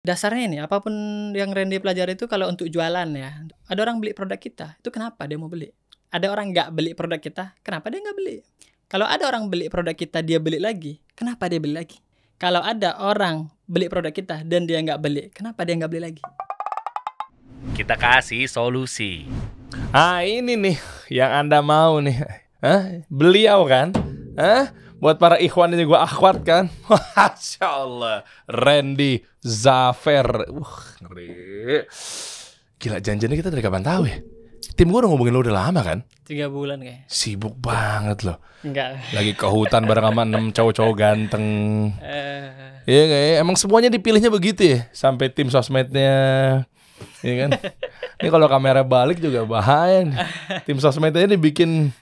dasarnya ini apapun yang Randy pelajari itu kalau untuk jualan ya ada orang beli produk kita itu kenapa dia mau beli ada orang nggak beli produk kita kenapa dia nggak beli kalau ada orang beli produk kita dia beli lagi kenapa dia beli lagi kalau ada orang beli produk kita dan dia nggak beli kenapa dia nggak beli lagi kita kasih solusi ah ini nih yang anda mau nih Hah? beliau kan Hah? buat para ikhwan ini gue akhwat kan Masya Allah Randy Zafer uh, ngeri gila janjiannya kita dari kapan tahu ya tim gue udah ngomongin lo udah lama kan tiga bulan kayak sibuk banget loh enggak lagi ke hutan bareng sama enam cowok-cowok ganteng uh... iya kayak ya? emang semuanya dipilihnya begitu ya sampai tim sosmednya Iya kan? Ini kalau kamera balik juga bahaya nih. Tim sosmednya dibikin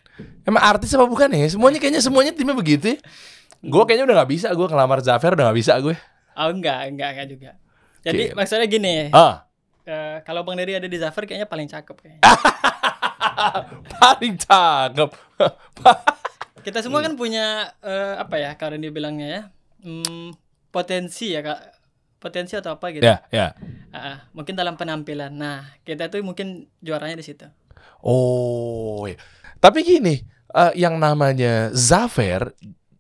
Emang artis apa bukan ya? Semuanya kayaknya semuanya timnya begitu. Ya. Gue kayaknya udah nggak bisa gue ngelamar Zafer udah nggak bisa gue. Oh enggak, enggak, enggak juga. Jadi okay. maksudnya gini. Ah. Uh, kalau Bang Dery ada di Zafir kayaknya paling cakep kayaknya. paling cakep. Kita semua kan punya uh, apa ya kalau dia bilangnya ya? Hmm, potensi ya kak potensi atau apa gitu ya yeah, ya. yeah. uh, mungkin dalam penampilan nah kita tuh mungkin juaranya di situ oh iya. Tapi gini, uh, yang namanya Zafir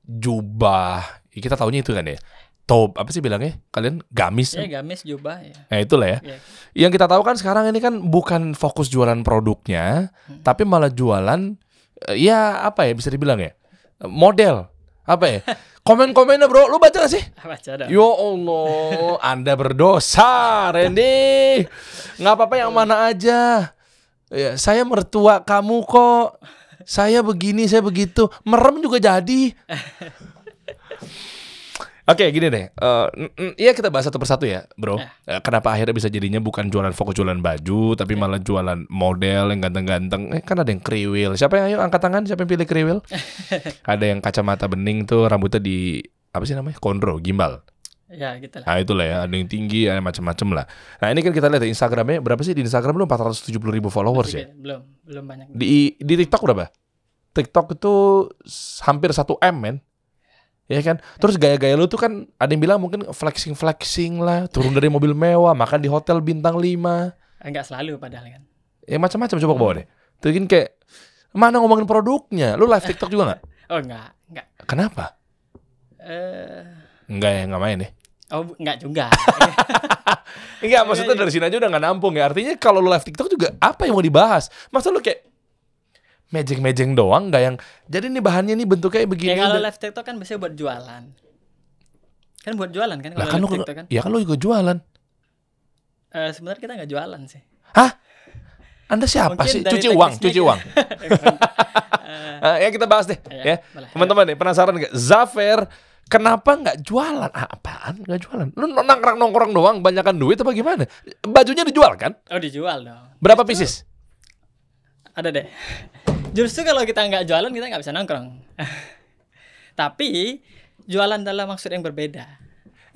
jubah, ya kita tahunya itu kan ya. Top, apa sih bilangnya? Kalian gamis? Ya, gamis, jubah. Ya. Nah itulah ya. ya. Yang kita tahu kan sekarang ini kan bukan fokus jualan produknya, hmm. tapi malah jualan, uh, ya apa ya bisa dibilang ya, model apa ya? Komen-komennya bro, lu baca gak sih? Baca dong. Yo Allah, Anda berdosa, Randy. Gak apa-apa yang mana aja ya, saya mertua kamu kok saya begini saya begitu merem juga jadi Oke okay, gini deh, uh, kita bahas satu persatu ya bro. Uh, kenapa akhirnya bisa jadinya bukan jualan fokus jualan baju, tapi iya. malah jualan model yang ganteng-ganteng. Eh, kan ada yang kriwil. Siapa yang ayo angkat tangan? Siapa yang pilih kriwil? ada yang kacamata bening tuh, rambutnya di apa sih namanya? Kondro, gimbal. Ya, gitu lah. Nah, itulah ya, ada yang tinggi, ada macam-macam lah. Nah, ini kan kita lihat di ya, Instagramnya berapa sih di Instagram lu 470 ribu followers Tapi, ya? Belum, belum banyak. Di di TikTok berapa? TikTok itu hampir 1 M, men. Ya kan? Terus gaya-gaya lu tuh kan ada yang bilang mungkin flexing-flexing lah, turun dari mobil mewah, makan di hotel bintang 5. Enggak selalu padahal kan. Ya macam-macam coba bawa deh. terus kan kayak mana ngomongin produknya? Lu live TikTok juga nggak? oh, enggak, enggak. Kenapa? Eh uh Enggak ya, enggak main ya. Oh, enggak juga. enggak, maksudnya iya, iya. dari sini aja udah enggak nampung ya. Artinya kalau lu live TikTok juga apa yang mau dibahas? Masa lu kayak mejeng-mejeng doang nggak yang jadi nih bahannya nih bentuknya begini. Ya kalau live TikTok kan biasanya buat jualan. Kan buat jualan kan kalau kan live TikTok kan. Ya kan lu juga jualan. Uh, sebenarnya kita nggak jualan sih. Hah? Anda siapa Mungkin sih? Cuci uang, cuci uang. uh, ya kita bahas deh. Ya, ya. teman-teman nih penasaran nggak? Zafir Kenapa nggak jualan? Ah, apaan nggak jualan? Lu nongkrong nongkrong doang, banyakkan duit apa gimana? Bajunya dijual kan? Oh dijual dong. Berapa Justru, pieces? Ada deh. Justru kalau kita nggak jualan kita nggak bisa nongkrong. Tapi jualan dalam maksud yang berbeda.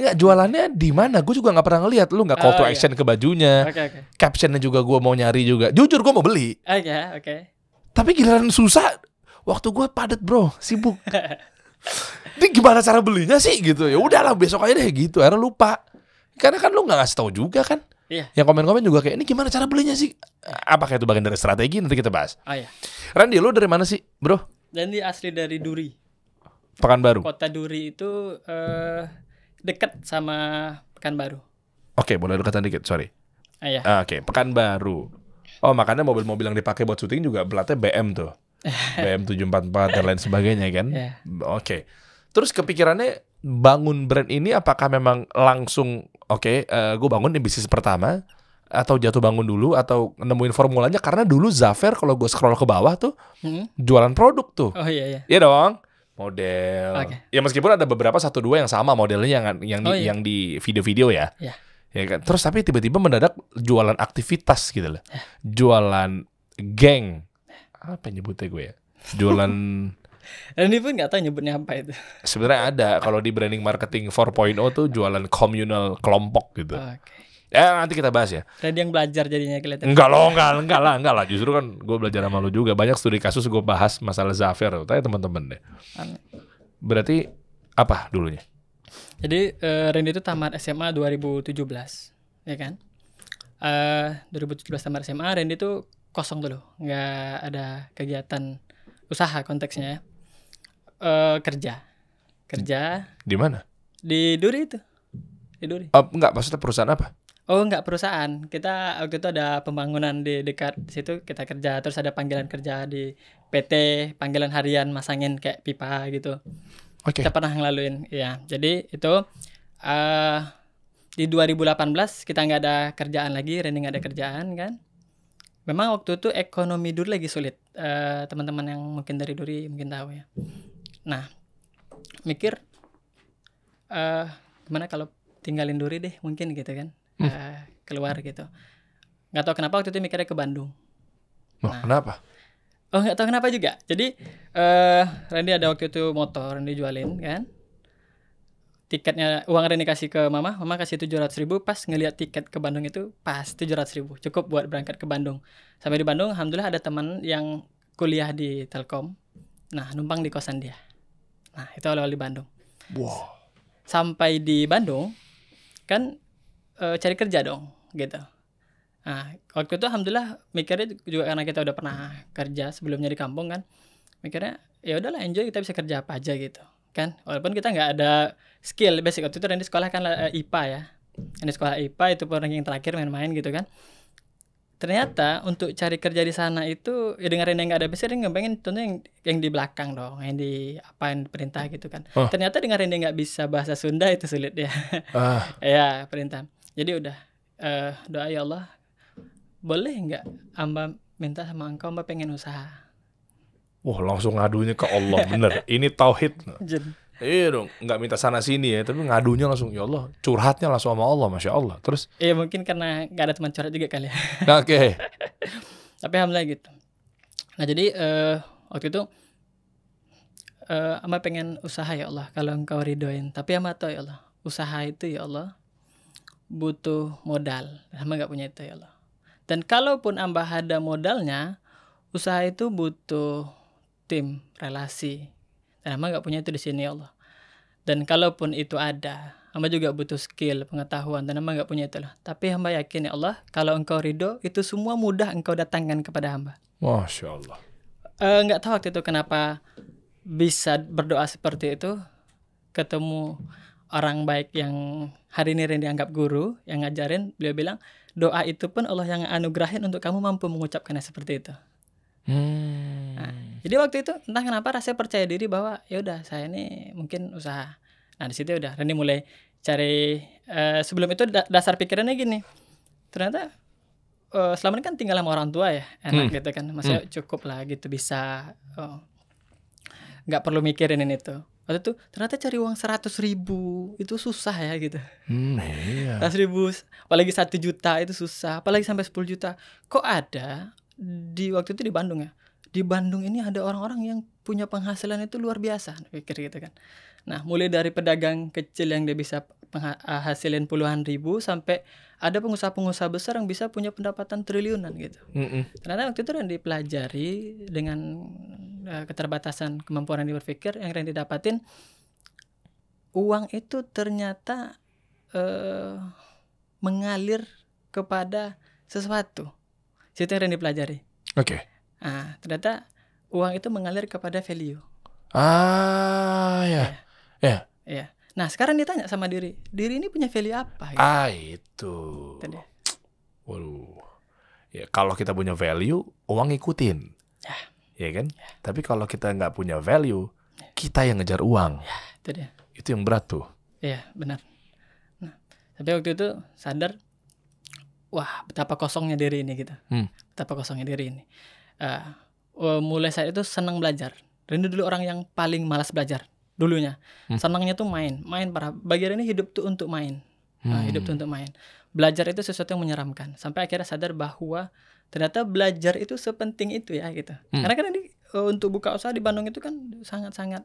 Enggak ya, jualannya di mana? Gue juga nggak pernah ngelihat lu nggak call oh, to iya. action iya. ke bajunya. Okay, okay. Captionnya juga gue mau nyari juga. Jujur gue mau beli. Oke okay, oke. Okay. Tapi giliran susah. Waktu gue padet bro, sibuk. ini gimana cara belinya sih gitu ya udahlah besok aja deh gitu akhirnya lupa karena kan lu nggak ngasih tahu juga kan Iya. Yang komen-komen juga kayak ini gimana cara belinya sih? Eh, Apakah itu bagian dari strategi nanti kita bahas. Oh iya. Randy, lu dari mana sih, Bro? Randy asli dari Duri. Pekanbaru. Kota Duri itu uh, eh, dekat sama Pekanbaru. Oke, okay, boleh dekatan dikit, sorry. Ah, iya. Ah, oke, okay, Pekanbaru. Oh, makanya mobil-mobil yang dipakai buat syuting juga belatnya BM tuh. BM 744 dan lain sebagainya kan. Iya. Oke. Okay. Terus kepikirannya bangun brand ini apakah memang langsung oke okay, uh, eh, gue bangun di bisnis pertama atau jatuh bangun dulu atau nemuin formulanya karena dulu Zafer kalau gue scroll ke bawah tuh hmm? jualan produk tuh. Oh iya iya. Iya dong. Model. Okay. Ya meskipun ada beberapa satu dua yang sama modelnya yang yang oh, di, iya. yang di video-video ya. Iya. Ya kan. Terus tapi tiba-tiba mendadak jualan aktivitas gitu loh. Yeah. Jualan geng. Apa nyebutnya gue ya? Jualan Dan ini pun nggak tahu nyebutnya apa itu. Sebenarnya ada kalau di branding marketing 4.0 tuh jualan communal kelompok gitu. Oh, okay. Eh nanti kita bahas ya. Randy yang belajar jadinya kelihatan. Enggak loh, enggak, enggak lah, enggak lah. Justru kan gue belajar sama lu juga. Banyak studi kasus gue bahas masalah Zafir. Tanya teman-teman deh. Berarti apa dulunya? Jadi uh, Randy itu tamat SMA 2017, ya kan? Eh, uh, 2017 tamat SMA, Randy itu kosong dulu, nggak ada kegiatan usaha konteksnya uh, kerja. Kerja. Di mana? Di Duri itu. Di Duri. Oh, enggak, maksudnya perusahaan apa? Oh, enggak perusahaan. Kita waktu itu ada pembangunan di dekat situ kita kerja, terus ada panggilan kerja di PT, panggilan harian masangin kayak pipa gitu. Oke. Okay. Kita pernah ngelaluin, ya. Jadi itu uh, di 2018 kita nggak ada kerjaan lagi, Randy nggak ada kerjaan kan. Memang waktu itu ekonomi Duri lagi sulit. Eh, teman-teman uh, yang mungkin dari Duri mungkin tahu ya. Nah, mikir uh, gimana kalau tinggalin Duri deh mungkin gitu kan. Hmm. Uh, keluar gitu. Gak tau kenapa waktu itu mikirnya ke Bandung. Oh, nah, kenapa? Oh nggak tau kenapa juga. Jadi uh, Randy ada waktu itu motor Randy jualin kan. Tiketnya uang Randy kasih ke Mama, Mama kasih tujuh ratus ribu. Pas ngeliat tiket ke Bandung itu pas tujuh ratus ribu, cukup buat berangkat ke Bandung. Sampai di Bandung, alhamdulillah ada teman yang kuliah di Telkom. Nah numpang di kosan dia. Nah, itu awal-awal di Bandung. Wow. Sampai di Bandung kan e, cari kerja dong, gitu. Nah, waktu itu alhamdulillah mikirnya juga karena kita udah pernah kerja sebelumnya di kampung kan. Mikirnya ya udahlah enjoy kita bisa kerja apa aja gitu. Kan walaupun kita nggak ada skill basic waktu itu dan di sekolah kan e, eh, IPA ya. Dan di sekolah IPA itu pun ranking terakhir main-main gitu kan ternyata untuk cari kerja di sana itu ya dengar yang nggak ada besar dia pengen tentunya yang, yang di belakang dong yang di apa yang perintah gitu kan oh. ternyata dengar dia nggak bisa bahasa Sunda itu sulit ya ah. ya perintah jadi udah uh, doa ya Allah boleh nggak amba minta sama engkau amba pengen usaha wah langsung ngadunya ke Allah bener ini tauhid Iya dong, nggak minta sana sini ya, tapi ngadunya langsung ya Allah, curhatnya langsung sama Allah, masya Allah. Terus? Iya mungkin karena nggak ada teman curhat juga kali. ya nah, Oke. Okay. tapi alhamdulillah gitu. Nah jadi uh, waktu itu uh, ama pengen usaha ya Allah, kalau engkau ridoin. Tapi ama tahu ya Allah, usaha itu ya Allah butuh modal. Ama nggak punya itu ya Allah. Dan kalaupun ambah ada modalnya, usaha itu butuh tim, relasi, dan ama nggak punya itu di sini ya Allah. Dan kalaupun itu ada, hamba juga butuh skill, pengetahuan, dan hamba nggak punya itu lah. Tapi hamba yakin ya Allah, kalau engkau ridho, itu semua mudah engkau datangkan kepada hamba. Masya Allah. Eh, nggak e, tahu waktu itu kenapa bisa berdoa seperti itu, ketemu orang baik yang hari ini anggap guru, yang ngajarin, beliau bilang, doa itu pun Allah yang anugerahin untuk kamu mampu mengucapkannya seperti itu. Hmm. Jadi waktu itu entah kenapa rasanya percaya diri bahwa ya udah saya ini mungkin usaha. Nah di situ ya udah Randy mulai cari eh, sebelum itu da dasar pikirannya gini. Ternyata eh, selama ini kan tinggal sama orang tua ya enak hmm. gitu kan. masih hmm. cukup lah gitu bisa oh, nggak oh, perlu mikirin ini itu. Waktu itu ternyata cari uang seratus ribu itu susah ya gitu. Hmm, nah, iya. ribu, apalagi satu juta itu susah, apalagi sampai 10 juta. Kok ada di waktu itu di Bandung ya di Bandung ini ada orang-orang yang punya penghasilan itu luar biasa pikir gitu kan nah mulai dari pedagang kecil yang dia bisa ah, hasilin puluhan ribu sampai ada pengusaha-pengusaha besar yang bisa punya pendapatan triliunan gitu mm hmm ternyata waktu itu yang dipelajari dengan uh, keterbatasan kemampuan yang berpikir yang Randy dapatin uang itu ternyata uh, mengalir kepada sesuatu situ yang Randy pelajari oke okay ah ternyata uang itu mengalir kepada value. Ah, ya. Ya. Ya. ya. Nah, sekarang ditanya sama diri, diri ini punya value apa? Gitu? Ah, itu. Tadi. Waduh. Ya, kalau kita punya value, uang ngikutin. Ya. Ya kan? Ya. Tapi kalau kita nggak punya value, ya. kita yang ngejar uang. Ya, itu dia. Itu yang berat tuh. Iya, benar. Nah, tapi waktu itu sadar, wah betapa kosongnya diri ini gitu. Hmm. Betapa kosongnya diri ini uh, mulai saat itu senang belajar. Rindu dulu orang yang paling malas belajar dulunya. Hmm. Senangnya tuh main, main parah. Bagi ini hidup tuh untuk main. Ah, hmm. Uh, hidup tuh untuk main. Belajar itu sesuatu yang menyeramkan. Sampai akhirnya sadar bahwa ternyata belajar itu sepenting itu ya gitu. Hmm. Karena kan ini eh, untuk buka usaha di Bandung itu kan sangat-sangat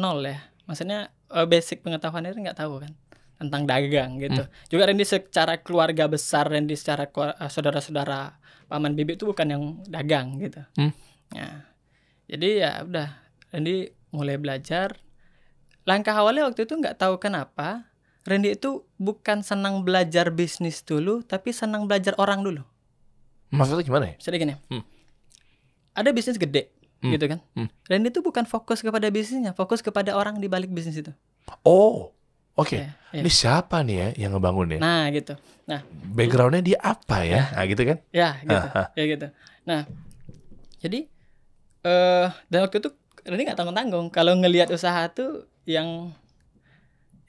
nol ya. Maksudnya basic pengetahuan itu nggak tahu kan tentang dagang gitu. Hmm. Juga Randy secara keluarga besar, Randy secara saudara-saudara paman bibi itu bukan yang dagang gitu hmm. nah jadi ya udah Randy mulai belajar langkah awalnya waktu itu nggak tahu kenapa Randy itu bukan senang belajar bisnis dulu tapi senang belajar orang dulu maksudnya gimana ya sedikit hmm. ada bisnis gede hmm. gitu kan hmm. Randy itu bukan fokus kepada bisnisnya fokus kepada orang di balik bisnis itu oh Oke, okay. yeah, yeah. ini siapa nih ya yang ngebangun ya? Nah gitu. Nah, backgroundnya dia apa ya? Iya. Nah gitu kan? Ya yeah, gitu, iya, gitu. Nah, jadi eh uh, dan waktu itu ini nggak tanggung tanggung. Kalau ngelihat usaha tuh yang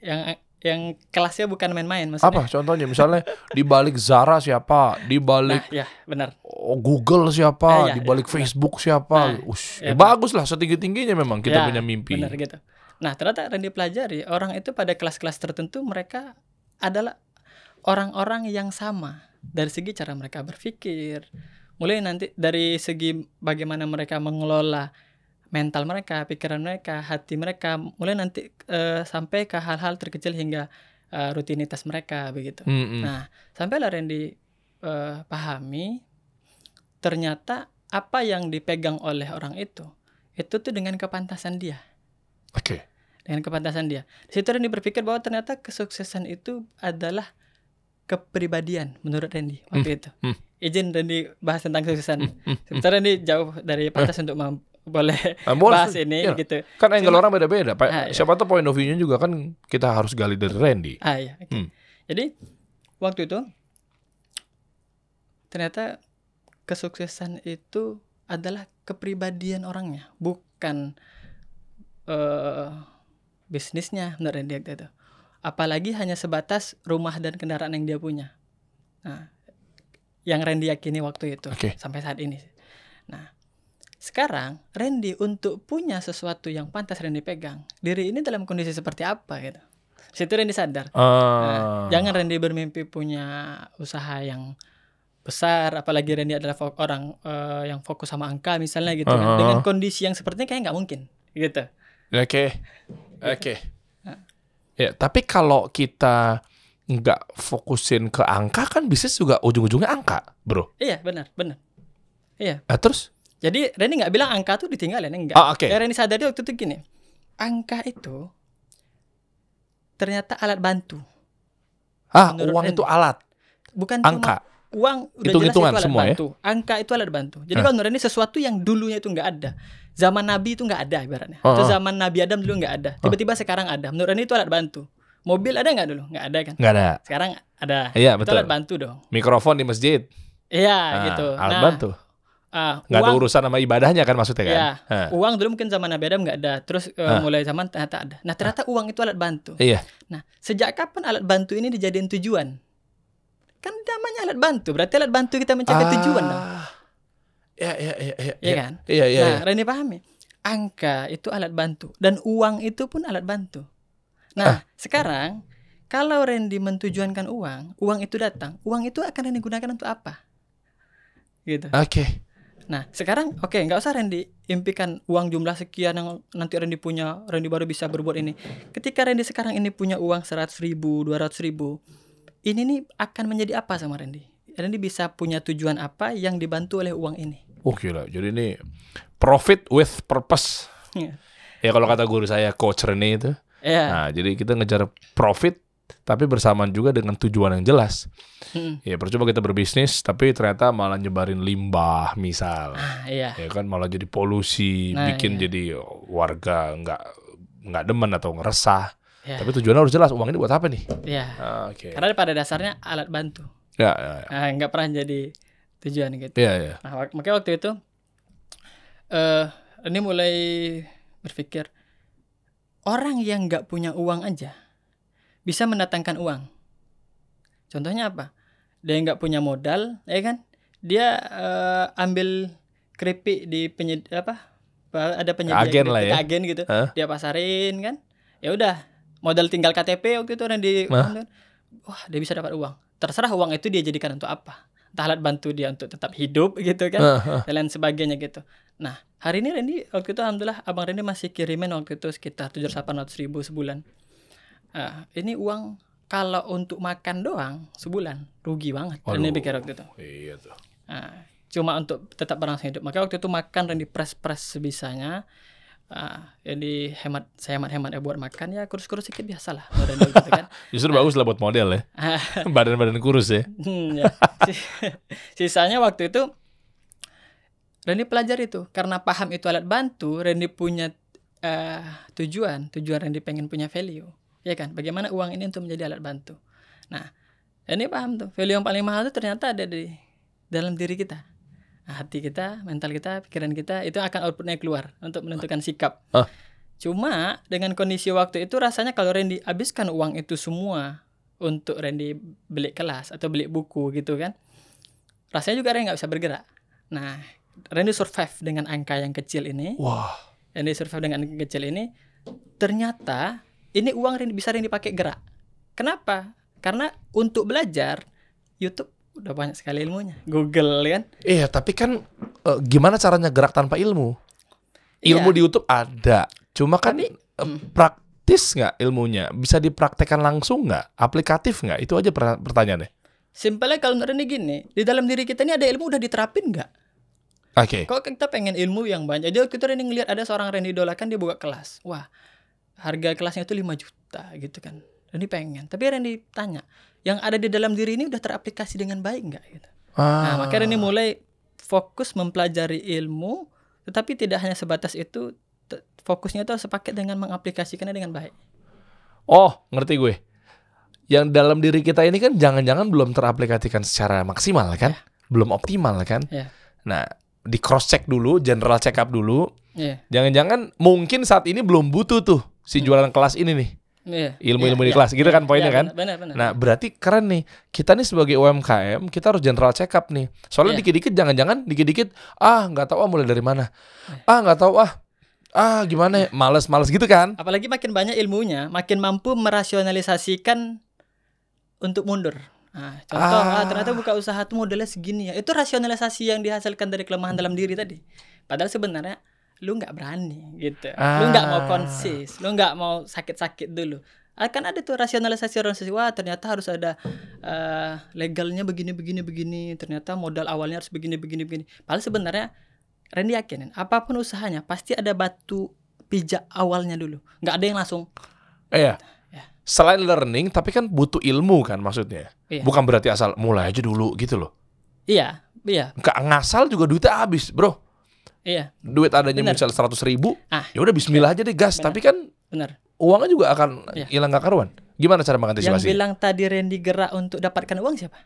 yang yang kelasnya bukan main-main maksudnya. Apa contohnya? Misalnya di balik Zara siapa? Di balik nah, ya, benar. Oh, Google siapa? Eh, ya, di balik ya, Facebook benar. siapa? Nah, Ush, ya, eh, bagus lah setinggi-tingginya memang kita ya, punya mimpi. Benar gitu. Nah, ternyata randy pelajari orang itu pada kelas-kelas tertentu mereka adalah orang-orang yang sama dari segi cara mereka berpikir, mulai nanti dari segi bagaimana mereka mengelola mental mereka, pikiran mereka, hati mereka, mulai nanti uh, sampai ke hal-hal terkecil hingga uh, rutinitas mereka begitu. Mm -hmm. Nah, sampailah Randy uh, pahami ternyata apa yang dipegang oleh orang itu itu tuh dengan kepantasan dia. Oke. Okay. Dengan kepantasan dia. Di situ Randy berpikir bahwa ternyata kesuksesan itu adalah kepribadian menurut Randy waktu hmm. itu. Hmm. Izin Randy bahas tentang kesuksesan. Hmm. Hmm. hmm. Randy jauh dari pantas eh. untuk boleh nah, bahas ini iya. gitu. Kan angle Cuma, orang beda-beda. Pak. Ah, iya. Siapa tahu point of view-nya juga kan kita harus gali dari Randy. Ah iya. Okay. Hmm. Jadi waktu itu ternyata kesuksesan itu adalah kepribadian orangnya, bukan uh, bisnisnya menurut dia itu, Apalagi hanya sebatas rumah dan kendaraan yang dia punya. Nah, yang Randy yakini waktu itu okay. sampai saat ini. Nah, sekarang Randy untuk punya sesuatu yang pantas Randy pegang, diri ini dalam kondisi seperti apa gitu. Situ Randy sadar. Uh. Nah, jangan Randy bermimpi punya usaha yang besar, apalagi Randy adalah orang uh, yang fokus sama angka misalnya gitu uh -huh. kan. Ah. Dengan kondisi yang sepertinya kayak nggak mungkin gitu. Oke. Okay. Ya. Oke. Okay. Ya. ya, tapi kalau kita nggak fokusin ke angka kan bisnis juga ujung-ujungnya angka, bro. Iya, benar, benar. Iya. Eh, terus? Jadi Reni nggak bilang angka tuh ditinggalin, enggak. Oh, okay. Ya, Reni ah, ya, sadari waktu itu gini, angka itu ternyata alat bantu. Ah, Menurut uang Reni. itu alat. Bukan angka. Cuma uang udah itu, jelas itu alat semua, bantu. Ya? Angka itu alat bantu. Jadi eh. kalau Reni sesuatu yang dulunya itu nggak ada, zaman Nabi itu nggak ada ibaratnya. Oh, itu zaman Nabi Adam dulu nggak ada. Tiba-tiba sekarang ada. Menurut Anda itu alat bantu. Mobil ada nggak dulu? Nggak ada kan? Nggak ada. Sekarang ada. Iya betul. Itu alat bantu dong. Mikrofon di masjid. Iya nah, gitu. Alat nah, bantu. Uh, nggak ada urusan sama ibadahnya kan maksudnya kan? Iya. Uh. Uang dulu mungkin zaman Nabi Adam nggak ada. Terus uh, uh. mulai zaman ternyata ada. Nah ternyata uh. uang itu alat bantu. Iya. Nah sejak kapan alat bantu ini dijadiin tujuan? Kan namanya alat bantu. Berarti alat bantu kita mencapai uh. tujuan dong. Ya, ya, ya, ya, iya ya kan? Iya, iya, nah, ya, ya, Nah, ya. Reni pahami. Angka itu alat bantu dan uang itu pun alat bantu. Nah, ah. sekarang kalau Randy mentujuankan uang, uang itu datang. Uang itu akan Randy gunakan untuk apa? Gitu. Oke. Okay. Nah, sekarang oke, okay, nggak usah Randy impikan uang jumlah sekian yang nanti Randy punya, Randy baru bisa berbuat ini. Ketika Randy sekarang ini punya uang 100.000, ribu, 200.000, ribu, ini nih akan menjadi apa sama Randy? Randy bisa punya tujuan apa yang dibantu oleh uang ini? Oh gila, jadi ini profit with purpose. Yeah. Ya kalau kata guru saya coach Rene itu. Yeah. Nah, jadi kita ngejar profit tapi bersamaan juga dengan tujuan yang jelas. Hmm. Ya percuma kita berbisnis tapi ternyata malah nyebarin limbah misal. Ah, iya. Ya kan malah jadi polusi, nah, bikin iya. jadi warga nggak nggak demen atau ngeresah. Yeah. Tapi tujuannya harus jelas uang ini buat apa nih? Iya. Ah, Oke. Okay. Karena pada dasarnya alat bantu. Ya, ya, ya. Nah, nggak pernah jadi tujuan gitu. Iya, iya. Nah, makanya waktu itu eh uh, ini mulai berpikir orang yang nggak punya uang aja bisa mendatangkan uang. Contohnya apa? Dia nggak punya modal, ya kan? Dia uh, ambil keripik di penyed apa? Ada penyedia agen lah ya. Agen gitu. Huh? Dia pasarin kan? Ya udah, modal tinggal KTP waktu itu orang di wah, dia bisa dapat uang. Terserah uang itu dia jadikan untuk apa tahlat bantu dia untuk tetap hidup gitu kan uh, uh. dan lain sebagainya gitu nah hari ini Randy waktu itu alhamdulillah abang Randy masih kirimin waktu itu sekitar tujuh ratus ribu sebulan uh, ini uang kalau untuk makan doang sebulan rugi banget Aduh, Randy pikir waktu itu iya tuh uh, cuma untuk tetap berlangsung hidup maka waktu itu makan Randy press press sebisanya Ah, jadi hemat saya hemat-hemat ya buat makan ya kurus-kurus sedikit biasa lah badan gitu kan. Justru bagus lah buat model ya. Badan-badan kurus ya. Hmm, ya. Sisanya waktu itu Randy pelajar itu karena paham itu alat bantu, Randy punya uh, tujuan, tujuan Randy pengen punya value, ya kan? Bagaimana uang ini untuk menjadi alat bantu. Nah, ini paham tuh value yang paling mahal itu ternyata ada di dalam diri kita hati kita, mental kita, pikiran kita itu akan outputnya keluar untuk menentukan sikap. Ah. Cuma dengan kondisi waktu itu rasanya kalau Randy habiskan uang itu semua untuk Randy beli kelas atau beli buku gitu kan, rasanya juga Randy nggak bisa bergerak. Nah, Randy survive dengan angka yang kecil ini. Wah. Randy survive dengan angka kecil ini. Ternyata ini uang Randy bisa Randy pakai gerak. Kenapa? Karena untuk belajar YouTube udah banyak sekali ilmunya. Google ya kan. Iya, tapi kan uh, gimana caranya gerak tanpa ilmu? Ilmu iya. di YouTube ada. Cuma kan tapi, uh, praktis nggak ilmunya? Bisa dipraktekkan langsung nggak? Aplikatif nggak? Itu aja pertanyaannya. Simpelnya kalau menurut ini gini, di dalam diri kita ini ada ilmu udah diterapin nggak? Oke. Okay. Kalau kita pengen ilmu yang banyak, jadi kita ini ngelihat ada seorang Randy Dola kan dia buka kelas. Wah, harga kelasnya itu 5 juta gitu kan. Randy pengen. Tapi Randy tanya, yang ada di dalam diri ini udah teraplikasi dengan baik nggak gitu. Nah, ah. Nah, makanya ini mulai fokus mempelajari ilmu, tetapi tidak hanya sebatas itu, fokusnya itu harus sepaket dengan mengaplikasikannya dengan baik. Oh, ngerti gue. Yang dalam diri kita ini kan jangan-jangan belum teraplikasikan secara maksimal kan? Yeah. Belum optimal kan? Yeah. Nah, di cross check dulu, general check up dulu. Ya. Jangan-jangan mungkin saat ini belum butuh tuh si hmm. jualan hmm. kelas ini nih yeah. ilmu-ilmu yeah, di yeah. kelas iya. gitu kan iya, poinnya yeah, kan. Bener, bener, nah berarti keren nih kita nih sebagai UMKM kita harus general check up nih. Soalnya iya. dikit-dikit jangan-jangan dikit-dikit ah nggak tahu ah mulai dari mana, ah nggak tahu ah ah gimana ya males-males gitu kan. Apalagi makin banyak ilmunya makin mampu merasionalisasikan untuk mundur. Nah, contoh ah. ah ternyata buka usaha itu modelnya segini ya. Itu rasionalisasi yang dihasilkan dari kelemahan dalam diri tadi. Padahal sebenarnya lu nggak berani gitu ah. lu nggak mau ah. konsis lu nggak mau sakit-sakit dulu akan ah, ada tuh rasionalisasi rasionalisasi wah ternyata harus ada uh, legalnya begini begini begini ternyata modal awalnya harus begini begini begini padahal sebenarnya Randy yakinin apapun usahanya pasti ada batu pijak awalnya dulu nggak ada yang langsung iya ya. selain learning tapi kan butuh ilmu kan maksudnya iya. bukan berarti asal mulai aja dulu gitu loh iya iya nggak ngasal juga duitnya habis bro Iya. Duit adanya Bener. misal seratus ribu, ah. ya udah Bismillah iya. aja deh gas. Bener. Tapi kan Bener. uangnya juga akan iya. hilang gak karuan. Gimana cara mengantisipasi? Yang bilang tadi Randy gerak untuk dapatkan uang siapa?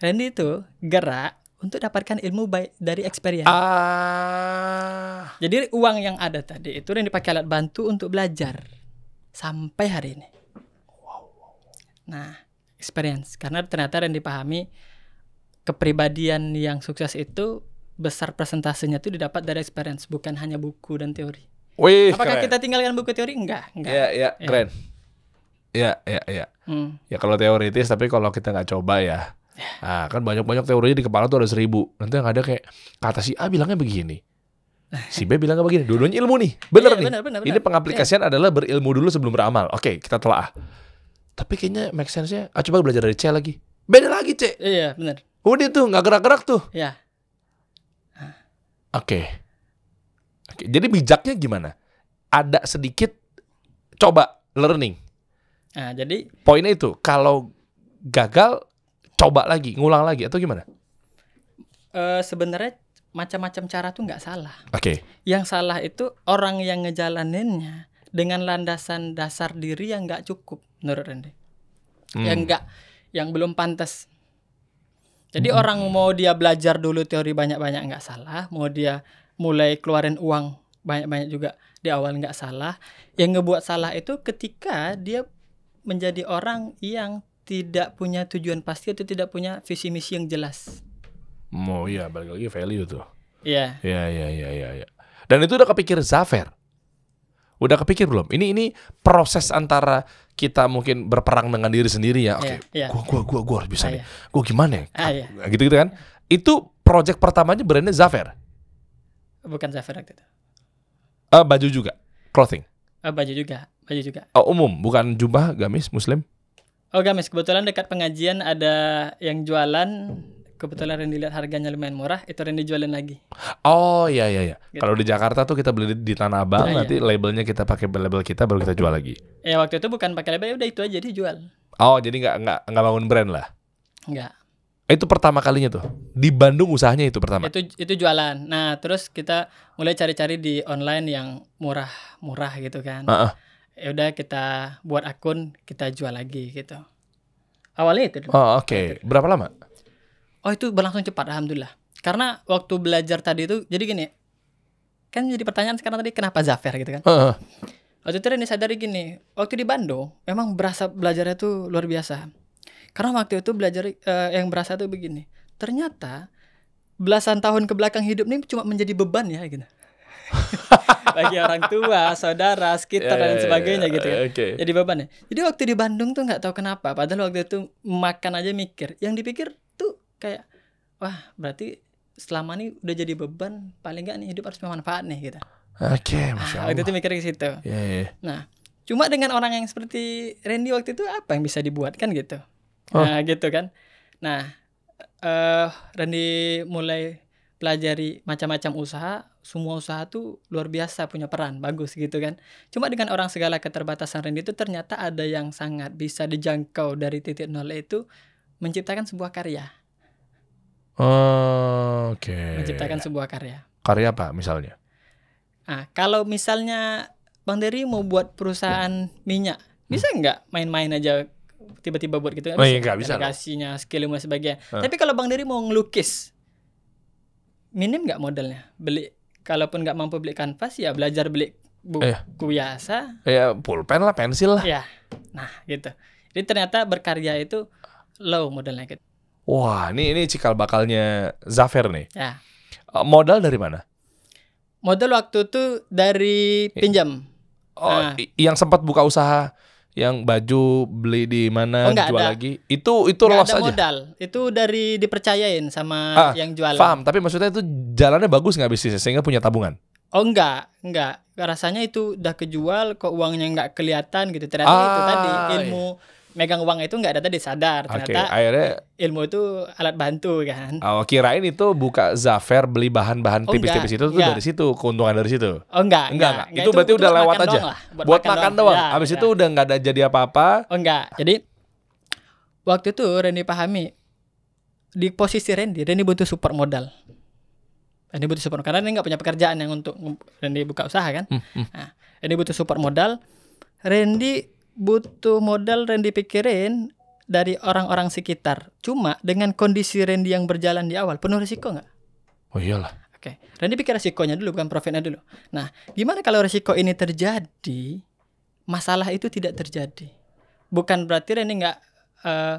Randy itu gerak untuk dapatkan ilmu baik dari experience. Ah. Jadi uang yang ada tadi itu yang dipakai alat bantu untuk belajar sampai hari ini. Nah, experience karena ternyata yang dipahami kepribadian yang sukses itu besar persentasenya itu didapat dari experience, bukan hanya buku dan teori. Wih, Apakah keren. kita tinggalkan buku teori? Enggak, enggak. Iya, iya, ya. keren. Iya, iya, iya. Hmm. Ya kalau teoritis, tapi kalau kita nggak coba ya. ya. Nah, kan banyak-banyak teorinya di kepala tuh ada seribu. Nanti yang ada kayak kata si A bilangnya begini. Si B bilangnya begini, dua-duanya ilmu nih. Bener iya, nih. Bener, bener, Ini pengaplikasian iya. adalah berilmu dulu sebelum beramal. Oke, kita telah. Tapi kayaknya make sense-nya, ah, coba belajar dari C lagi. Beda lagi C. Iya, bener. Udah tuh, gak gerak-gerak tuh. Iya. Oke. Okay. Okay. Jadi bijaknya gimana? Ada sedikit coba learning. Nah, jadi poinnya itu kalau gagal coba lagi, ngulang lagi atau gimana? Uh, sebenarnya macam-macam cara tuh nggak salah. Oke. Okay. Yang salah itu orang yang ngejalaninnya dengan landasan dasar diri yang nggak cukup menurut Rendy. Hmm. Yang nggak yang belum pantas. Jadi hmm. orang mau dia belajar dulu teori banyak-banyak nggak salah, mau dia mulai keluarin uang banyak-banyak juga di awal nggak salah. Yang ngebuat salah itu ketika dia menjadi orang yang tidak punya tujuan pasti atau tidak punya visi misi yang jelas. Mau oh, iya balik lagi value tuh. Iya. iya. Iya iya iya iya. Dan itu udah kepikir Zafer. Udah kepikir belum? Ini ini proses antara kita mungkin berperang dengan diri sendiri ya. Oke, okay, yeah, yeah. gua gua gua gua harus bisa ah, nih. Yeah. Gua gimana ya? yeah. Iya. Gitu-gitu kan. Itu project pertamanya brandnya Zafer. Bukan Zafer waktu itu. Uh, baju juga, clothing. Uh, baju juga, baju juga. Uh, umum, bukan jubah, gamis, muslim. Oh gamis, kebetulan dekat pengajian ada yang jualan kebetulan yang dilihat harganya lumayan murah, itu yang jualin lagi. Oh iya iya iya. Gitu. Kalau di Jakarta tuh kita beli di Tanah Abang, nah, nanti iya. labelnya kita pakai label kita baru kita jual lagi. Ya waktu itu bukan pakai label, ya udah itu aja dijual. Oh jadi nggak nggak nggak bangun brand lah? Nggak. Eh, itu pertama kalinya tuh di Bandung usahanya itu pertama. Itu itu jualan. Nah terus kita mulai cari-cari di online yang murah-murah gitu kan. Uh -uh. Ya udah kita buat akun kita jual lagi gitu. Awalnya itu. Oh oke. Okay. Berapa lama? oh itu berlangsung cepat alhamdulillah karena waktu belajar tadi itu jadi gini kan jadi pertanyaan sekarang tadi kenapa Zafir gitu kan uh. waktu itu ini dari gini waktu di Bandung memang berasa belajarnya itu luar biasa karena waktu itu belajar uh, yang berasa itu begini ternyata belasan tahun ke belakang hidup ini cuma menjadi beban ya gitu bagi orang tua, saudara, sekitar yeah, yeah, dan iya, iya, sebagainya yeah, gitu ya. Kan. Okay. Jadi beban ya. Jadi waktu di Bandung tuh nggak tahu kenapa. Padahal waktu itu makan aja mikir. Yang dipikir kayak wah berarti selama ini udah jadi beban paling nggak nih hidup harus bermanfaat nih gitu oke okay, ah, masya Allah ah, itu mikir ke situ yeah, yeah. nah cuma dengan orang yang seperti Randy waktu itu apa yang bisa dibuat kan gitu oh. nah gitu kan nah uh, Randy mulai pelajari macam-macam usaha semua usaha tuh luar biasa punya peran bagus gitu kan cuma dengan orang segala keterbatasan Randy itu ternyata ada yang sangat bisa dijangkau dari titik nol itu menciptakan sebuah karya Oh, Oke. Okay. Menciptakan sebuah karya. Karya apa misalnya? Nah, kalau misalnya Bang Dery mau buat perusahaan ya. minyak, hmm. bisa nggak main-main aja tiba-tiba buat gitu? Kan? Oh, iya, nggak bisa. Kasihnya, skill dan sebagainya. Uh. Tapi kalau Bang Dery mau ngelukis, minim nggak modalnya? Beli, kalaupun nggak mampu beli kanvas, ya belajar beli buku iya. eh. biasa. Ya, pulpen lah, pensil lah. Ya, nah gitu. Jadi ternyata berkarya itu low modalnya gitu. Wah, ini ini cikal bakalnya Zafir nih. Ya. Eh, modal dari mana? Modal waktu itu dari pinjam. Oh, nah. yang sempat buka usaha yang baju beli di mana oh, jual ada. lagi itu itu enggak loss ada aja modal itu dari dipercayain sama ah, yang jualan paham tapi maksudnya itu jalannya bagus nggak bisnisnya sehingga punya tabungan oh enggak enggak rasanya itu udah kejual kok uangnya nggak kelihatan gitu ternyata ah, itu tadi ah, ilmu iya megang uang itu nggak ada tadi sadar ternyata okay, akhirnya, ilmu itu alat bantu kan. Ah, oh, kirain itu buka Zafer beli bahan-bahan oh, tipis-tipis itu tuh dari situ keuntungan dari situ. Oh enggak, enggak. enggak, enggak. Itu, itu berarti itu udah lewat aja. Lah, buat, buat makan, makan doang. doang. Ya, ya. itu udah nggak ada jadi apa-apa. Oh enggak. Jadi waktu itu Randy pahami di posisi Randy, Randy butuh support modal. Randy butuh support karena dia nggak punya pekerjaan yang untuk Randy buka usaha kan. Hmm, hmm. Nah, Randy butuh support modal. Randy butuh modal Randy pikirin dari orang-orang sekitar. Cuma dengan kondisi Randy yang berjalan di awal, penuh risiko nggak? Oh iyalah. Oke, okay. Randy pikir risikonya dulu, bukan profitnya dulu. Nah, gimana kalau risiko ini terjadi, masalah itu tidak terjadi? Bukan berarti Randy nggak eh,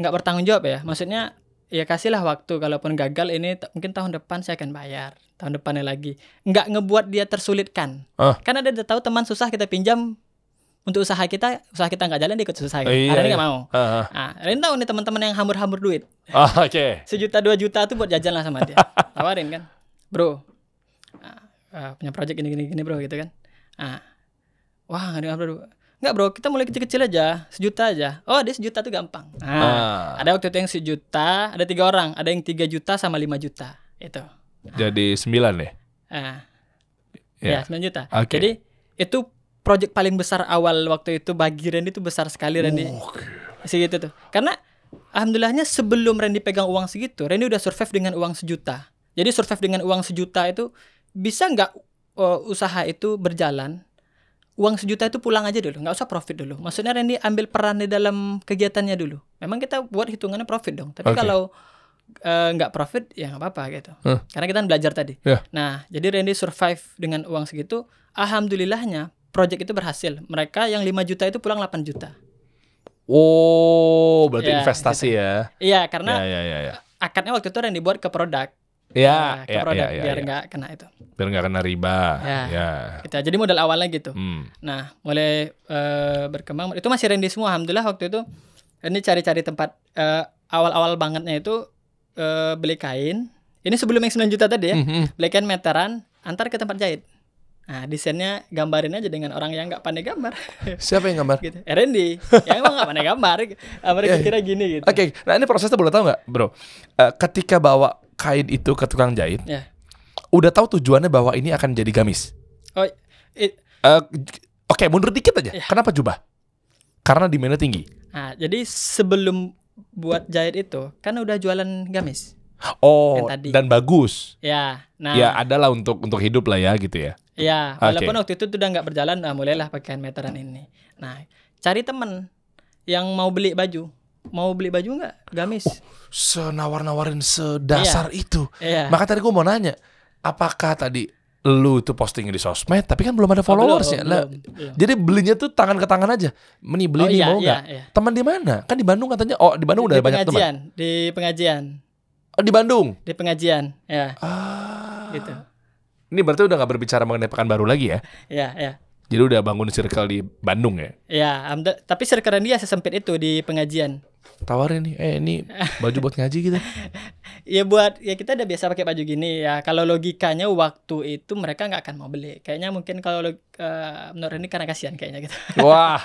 nggak uh, bertanggung jawab ya. Maksudnya ya kasihlah waktu kalaupun gagal ini mungkin tahun depan saya akan bayar tahun depannya lagi nggak ngebuat dia tersulitkan ah. karena dia tahu teman susah kita pinjam untuk usaha kita usaha kita nggak jalan dia ikut susah gitu. Oh, iya, iya, nggak mau. Uh -huh. Nah, Rin tahu nih teman-teman yang hambur-hambur duit. Oh, Oke. Okay. Sejuta dua juta tuh buat jajan lah sama dia. Tawarin kan, bro. Uh, punya project gini gini gini bro gitu kan. Uh, wah nggak bro. Nggak bro, kita mulai kecil-kecil aja, sejuta aja. Oh dia sejuta tuh gampang. Nah, uh. Ada waktu itu yang sejuta, ada tiga orang, ada yang tiga juta sama lima juta itu. Jadi sembilan ya? Uh, yeah. Ya sembilan juta. Okay. Jadi itu project paling besar awal waktu itu bagi Randy itu besar sekali Randy. Oh, okay. Segitu tuh. Karena alhamdulillahnya sebelum Randy pegang uang segitu, Randy udah survive dengan uang sejuta. Jadi survive dengan uang sejuta itu bisa nggak uh, usaha itu berjalan? Uang sejuta itu pulang aja dulu, nggak usah profit dulu. Maksudnya Randy ambil peran di dalam kegiatannya dulu. Memang kita buat hitungannya profit dong. Tapi okay. kalau eh, nggak uh, profit ya nggak apa-apa gitu. Huh? Karena kita kan belajar tadi. Yeah. Nah, jadi Randy survive dengan uang segitu. Alhamdulillahnya project itu berhasil. Mereka yang 5 juta itu pulang 8 juta. Oh, berarti ya, investasi gitu. ya. Iya, karena ya, ya, ya, ya. akadnya waktu itu yang dibuat ke produk. Ya, iya, ya ke ya, produk ya, ya, biar nggak kena itu. Biar nggak kena riba. Iya. ya. Gitu. Jadi modal awalnya gitu. Hmm. Nah, mulai uh, berkembang itu masih rendi semua alhamdulillah waktu itu. Ini cari-cari tempat uh, awal-awal bangetnya itu uh, beli kain. Ini sebelum yang 9 juta tadi ya. Mm -hmm. Beli kain meteran, antar ke tempat jahit. Nah, desainnya gambarin aja dengan orang yang nggak pandai gambar. Siapa yang gambar? Gitu. Eh, Randy, yang emang nggak pandai gambar. Mereka yeah. kira gini gitu. Oke, okay. nah ini prosesnya boleh tahu nggak, bro? Uh, ketika bawa kain itu ke tukang jahit, yeah. udah tahu tujuannya bahwa ini akan jadi gamis. Oh, it, uh, oke, okay, mundur dikit aja. Yeah. Kenapa jubah? Karena demandnya tinggi. Nah, jadi sebelum buat jahit itu, kan udah jualan gamis. Oh, tadi. dan bagus. Ya, nah. Ya adalah untuk untuk hidup lah ya gitu ya. Ya, walaupun okay. waktu itu sudah nggak berjalan, nah mulailah pakaian meteran ini. Nah, cari temen yang mau beli baju, mau beli baju nggak gamis? Oh, senawar-nawarin sedasar iya. itu. Iya. Maka tadi gue mau nanya, apakah tadi lu tuh posting di sosmed tapi kan belum ada followersnya oh, belum, ya? belum, belum. jadi belinya tuh tangan ke tangan aja meni beli oh, nih iya, mau iya, nggak iya, iya. teman di mana kan di Bandung katanya oh di Bandung di, udah banyak pengajian, teman di pengajian Oh, di Bandung. Di pengajian, ya. Ah. Gitu. Ini berarti udah gak berbicara mengenai baru lagi ya? Iya, iya. Jadi udah bangun circle di Bandung ya? Iya, tapi circle dia sesempit itu di pengajian. Tawarin nih, eh ini baju buat ngaji gitu. ya buat ya kita udah biasa pakai baju gini ya. Kalau logikanya waktu itu mereka gak akan mau beli. Kayaknya mungkin kalau uh, menurut ini karena kasihan kayaknya gitu. Wah.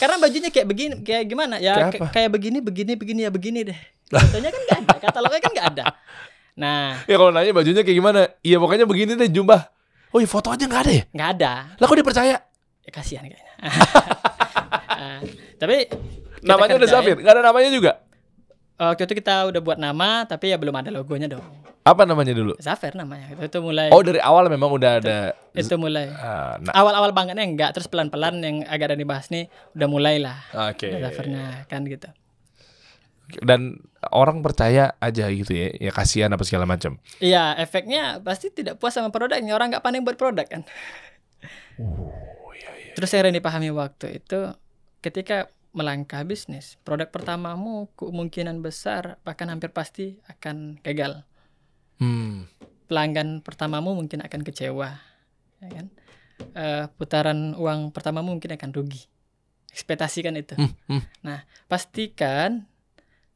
karena bajunya kayak begini, kayak gimana ya? Kayak, kayak begini, begini, begini ya begini deh. Fotonya kan gak ada, katalognya kan gak ada. Nah. Ya kalau nanya bajunya kayak gimana? Iya pokoknya begini deh jumlah. Oh iya foto aja nggak ada ya? Gak ada. Lah kok dipercaya? Ya kasihan kayaknya. uh, tapi namanya udah Zafir, gak ada namanya juga. Eh, waktu itu kita udah buat nama, tapi ya belum ada logonya dong. Apa namanya dulu? Zafir namanya. Itu, itu mulai. Oh dari awal memang udah itu, ada. Itu mulai. Uh, nah. Awal-awal bangetnya enggak, terus pelan-pelan yang agak ada dibahas nih udah mulailah. Oke. Okay. Zafirnya kan gitu. Dan orang percaya aja gitu ya ya kasihan apa segala macam iya efeknya pasti tidak puas sama produknya orang nggak pandai buat produk kan uh, iya, iya. terus yang dipahami waktu itu ketika melangkah bisnis produk pertamamu kemungkinan besar bahkan hampir pasti akan gagal hmm. pelanggan pertamamu mungkin akan kecewa ya kan uh, putaran uang pertamamu mungkin akan rugi ekspektasikan itu hmm, hmm. nah pastikan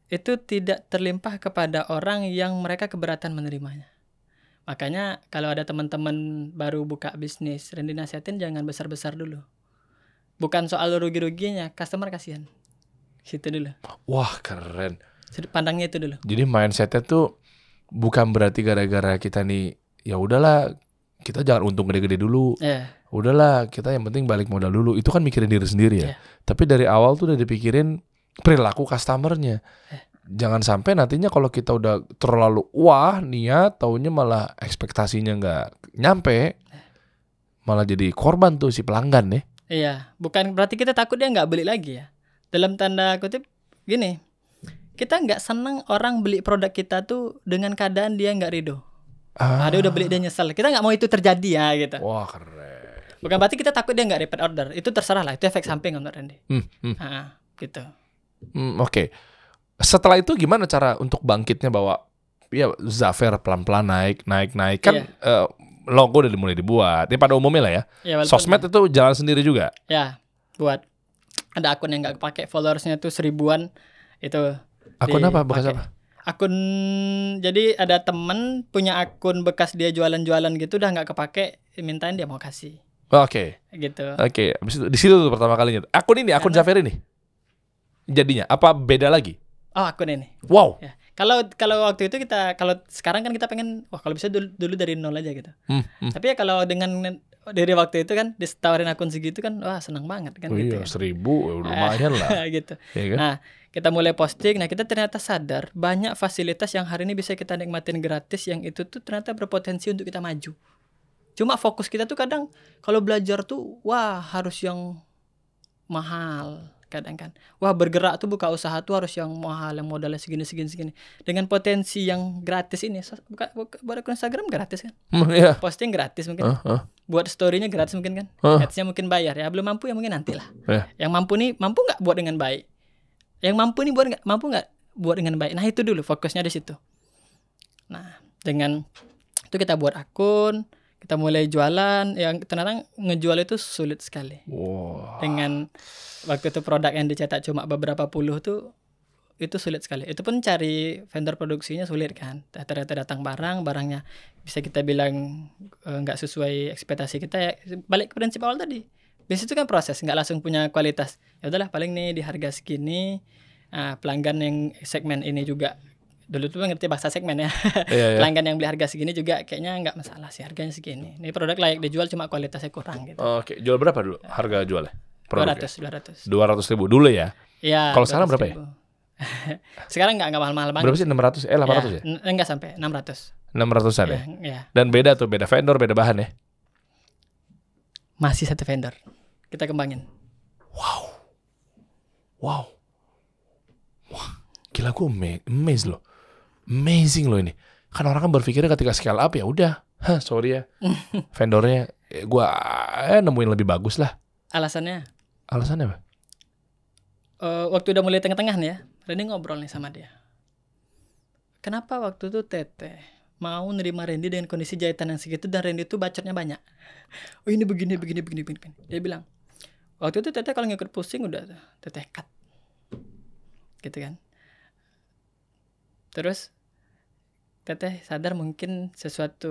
itu tidak terlimpah kepada orang yang mereka keberatan menerimanya. Makanya kalau ada teman-teman baru buka bisnis, Rendi nasihatin jangan besar-besar dulu. Bukan soal rugi-ruginya, customer kasihan. Situ dulu. Wah, keren. pandangnya itu dulu. Jadi mindsetnya tuh bukan berarti gara-gara kita nih ya udahlah kita jangan untung gede-gede dulu. Yeah. Udahlah, kita yang penting balik modal dulu. Itu kan mikirin diri sendiri ya. Yeah. Tapi dari awal tuh udah dipikirin perilaku customernya. Eh. Jangan sampai nantinya kalau kita udah terlalu wah niat, taunya malah ekspektasinya nggak nyampe, eh. malah jadi korban tuh si pelanggan nih ya. Iya, bukan berarti kita takut dia nggak beli lagi ya. Dalam tanda kutip gini, kita nggak senang orang beli produk kita tuh dengan keadaan dia nggak ridho. Ah. Ada udah beli dia ah. nyesel. Kita nggak mau itu terjadi ya gitu. Wah keren. Bukan berarti kita takut dia nggak repeat order. Itu terserah lah. Itu efek hmm. samping menurut Randy. Hmm, hmm. Nah, gitu. Hmm, Oke. Okay. Setelah itu gimana cara untuk bangkitnya bahwa ya Zafer pelan-pelan naik, naik, naik kan yeah. Iya. uh, logo udah mulai dibuat. Ini ya, pada umumnya lah ya. Yeah, Sosmed itu jalan sendiri juga. Ya, buat. Ada akun yang nggak kepake followersnya tuh seribuan itu. Akun apa? Bekas apa? akun jadi ada temen punya akun bekas dia jualan-jualan gitu udah nggak kepake mintain dia mau kasih oke okay. gitu oke okay. di situ tuh pertama kalinya akun ini akun Karena, Zafir ini jadinya? Apa beda lagi? Oh, akun ini. Wow. Ya. Kalau kalau waktu itu kita kalau sekarang kan kita pengen wah kalau bisa dulu, dulu dari nol aja gitu. Hmm, hmm. Tapi ya kalau dengan dari waktu itu kan ditawarin akun segitu kan wah senang banget kan oh, gitu. Iya, kan. seribu ya, lumayan lah. gitu. Ya, kan? Nah, kita mulai posting. Nah, kita ternyata sadar banyak fasilitas yang hari ini bisa kita nikmatin gratis yang itu tuh ternyata berpotensi untuk kita maju. Cuma fokus kita tuh kadang kalau belajar tuh wah harus yang mahal kadang kan wah bergerak tuh buka usaha tuh harus yang mahal yang modalnya segini segini segini dengan potensi yang gratis ini buka buka buat akun Instagram gratis kan mm, yeah. posting gratis mungkin uh, uh. buat storynya gratis mungkin kan uh. adsnya mungkin bayar ya belum mampu ya mungkin nanti lah yeah. yang mampu nih mampu nggak buat dengan baik yang mampu nih buat nggak mampu nggak buat dengan baik nah itu dulu fokusnya di situ nah dengan itu kita buat akun kita mulai jualan yang ternyata ngejual itu sulit sekali wow. dengan waktu itu produk yang dicetak cuma beberapa puluh tuh itu sulit sekali itu pun cari vendor produksinya sulit kan ternyata datang barang barangnya bisa kita bilang e, nggak e, sesuai ekspektasi kita ya balik ke prinsip awal tadi bisnis itu kan proses nggak langsung punya kualitas ya udahlah paling nih di harga segini uh, pelanggan yang segmen ini juga dulu tuh ngerti bahasa segmen ya. Yeah, yeah. Pelanggan yang beli harga segini juga kayaknya nggak masalah sih harganya segini. Ini produk layak dijual cuma kualitasnya kurang gitu. Oke, okay. jual berapa dulu harga jualnya? Ya? dua ratus dua ratus dua ratus ribu dulu ya? Iya. Kalau sekarang berapa ya? sekarang nggak nggak mahal-mahal banget. Berapa sih enam ratus Eh 800 iya, ya? ya? Enggak sampai enam ratus enam ratus ya? ya? Dan beda tuh, beda vendor, beda bahan ya? Masih satu vendor. Kita kembangin. Wow. Wow. Wah, gila gue amazed loh amazing loh ini kan orang kan berpikirnya ketika scale up ya udah sorry ya vendornya eh, gue eh, nemuin lebih bagus lah alasannya alasannya apa uh, waktu udah mulai tengah-tengah nih ya Randy ngobrol nih sama dia kenapa waktu itu Tete mau nerima Randy dengan kondisi jahitan yang segitu dan Randy tuh bacotnya banyak oh ini begini begini begini begini dia bilang waktu itu Tete kalau ngikut pusing udah Tete cut gitu kan terus katanya sadar mungkin sesuatu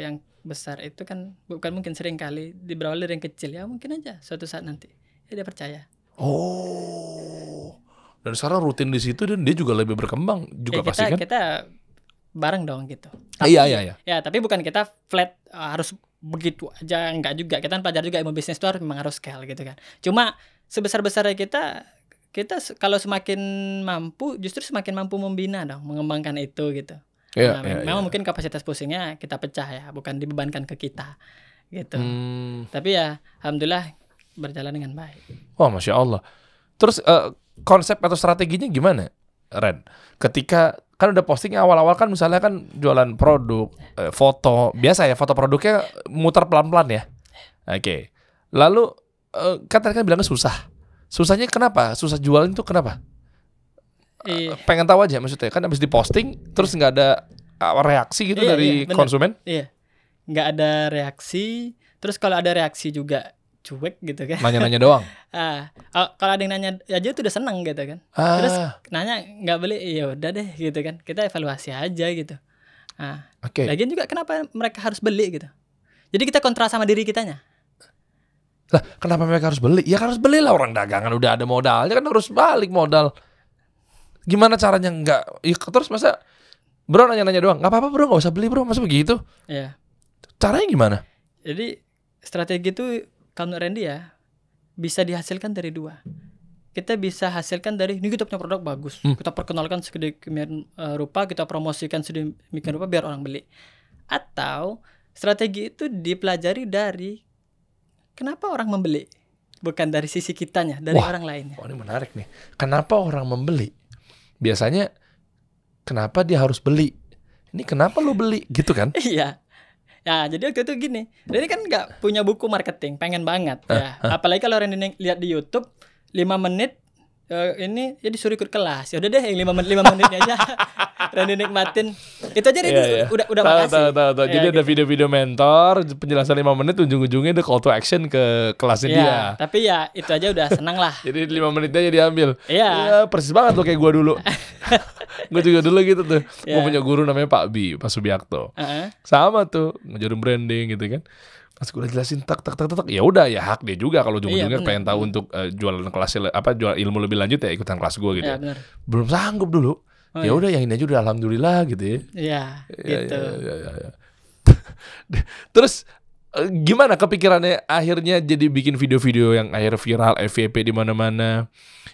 yang besar itu kan bukan mungkin sering kali di dari yang kecil ya mungkin aja suatu saat nanti ya dia percaya oh dan sekarang rutin di situ dan dia juga lebih berkembang juga ya, kita, pasti kan kita bareng dong gitu tapi, iya iya iya ya tapi bukan kita flat uh, harus begitu aja enggak juga kita kan pelajar juga ilmu bisnis itu harus memang harus scale gitu kan cuma sebesar besarnya kita kita kalau semakin mampu justru semakin mampu membina dong mengembangkan itu gitu Yeah, nah, yeah, memang yeah. mungkin kapasitas pusingnya kita pecah ya, bukan dibebankan ke kita gitu. Hmm. Tapi ya alhamdulillah berjalan dengan baik. Wah, masya Allah. Terus uh, konsep atau strateginya gimana, Ren? Ketika kan udah postingnya awal-awal kan misalnya kan jualan produk, eh, foto, biasa ya foto produknya muter pelan-pelan ya. Oke. Okay. Lalu eh, kan tadi kan bilangnya susah. Susahnya kenapa? Susah jualan itu kenapa? iya. Eh, pengen tahu aja maksudnya kan abis diposting terus nggak ada ah, reaksi gitu iya, dari iya, konsumen iya nggak ada reaksi terus kalau ada reaksi juga cuek gitu kan nanya-nanya doang ah kalau ada yang nanya aja ya tuh udah seneng gitu kan ah. terus nanya nggak beli ya udah deh gitu kan kita evaluasi aja gitu ah okay. lagian juga kenapa mereka harus beli gitu jadi kita kontra sama diri kitanya lah kenapa mereka harus beli ya kan harus beli lah orang dagangan udah ada modalnya kan harus balik modal gimana caranya nggak ya, terus masa bro nanya-nanya doang nggak apa-apa bro nggak usah beli bro masa begitu ya caranya gimana jadi strategi itu kalau Randy ya bisa dihasilkan dari dua kita bisa hasilkan dari ini kita punya produk bagus hmm. kita perkenalkan sedemikian eh, rupa kita promosikan sedemikian rupa biar orang beli atau strategi itu dipelajari dari kenapa orang membeli bukan dari sisi kitanya dari Wah, orang lainnya. Oh ini menarik nih. Kenapa orang membeli? biasanya kenapa dia harus beli? Ini kenapa lo beli gitu kan? Iya. Ya, jadi waktu itu gini, Reni kan nggak punya buku marketing, pengen banget. Ah, ya. Ah. Apalagi kalau Reni lihat di YouTube, 5 menit uh, ini ya disuruh ikut kelas. Ya udah deh yang 5 menit lima menitnya aja. Randy nikmatin. Itu aja deh yeah, yeah. udah udah makasih. Tau, tau, tau, iya, Jadi gitu. ada video-video mentor, penjelasan 5 menit ujung-ujungnya ada call to action ke kelasnya yeah, dia. Tapi ya itu aja udah senang lah. jadi 5 menitnya aja diambil. Iya. Yeah. Yeah, persis banget lo kayak gua dulu. gue juga dulu gitu tuh. Yeah. Gue iya. punya guru namanya Pak Bi, Pak Subiakto. Uh -huh. Sama tuh, ngajarin branding gitu kan. Pas gue udah jelasin tak tak tak tak, tak. ya udah ya hak dia juga kalau ujung-ujungnya iya, pengen tahu untuk uh, jualan kelas apa jual ilmu lebih lanjut ya ikutan kelas gue gitu. Iya, ya. Belum sanggup dulu. Oh, ya iya. udah iya. yang ini aja udah alhamdulillah gitu ya. Iya, ya, ya gitu. Ya, ya, ya, Terus eh, gimana kepikirannya akhirnya jadi bikin video-video yang akhir viral FVP di mana-mana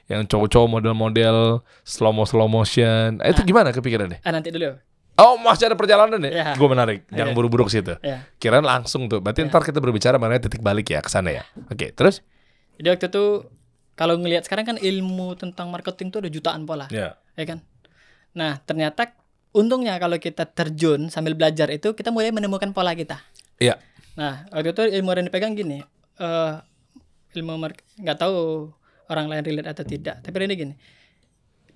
yang cowok-cowok model-model slow mo slow motion eh, nah, itu gimana kepikirannya? Ah nanti dulu Oh masih ada perjalanan ya? Yeah. Gue menarik, iya. jangan buru-buru ke situ. Yeah. Kirain langsung tuh. Berarti yeah. ntar kita berbicara mengenai titik balik ya ke sana ya. Oke, okay, terus? Jadi waktu itu kalau ngelihat sekarang kan ilmu tentang marketing tuh ada jutaan pola, yeah. ya iya kan? Nah ternyata untungnya kalau kita terjun sambil belajar itu kita mulai menemukan pola kita. Iya. Yeah. Nah waktu itu ilmu yang dipegang gini, uh, ilmu marketing nggak tahu orang lain relate atau tidak. Tapi ini gini,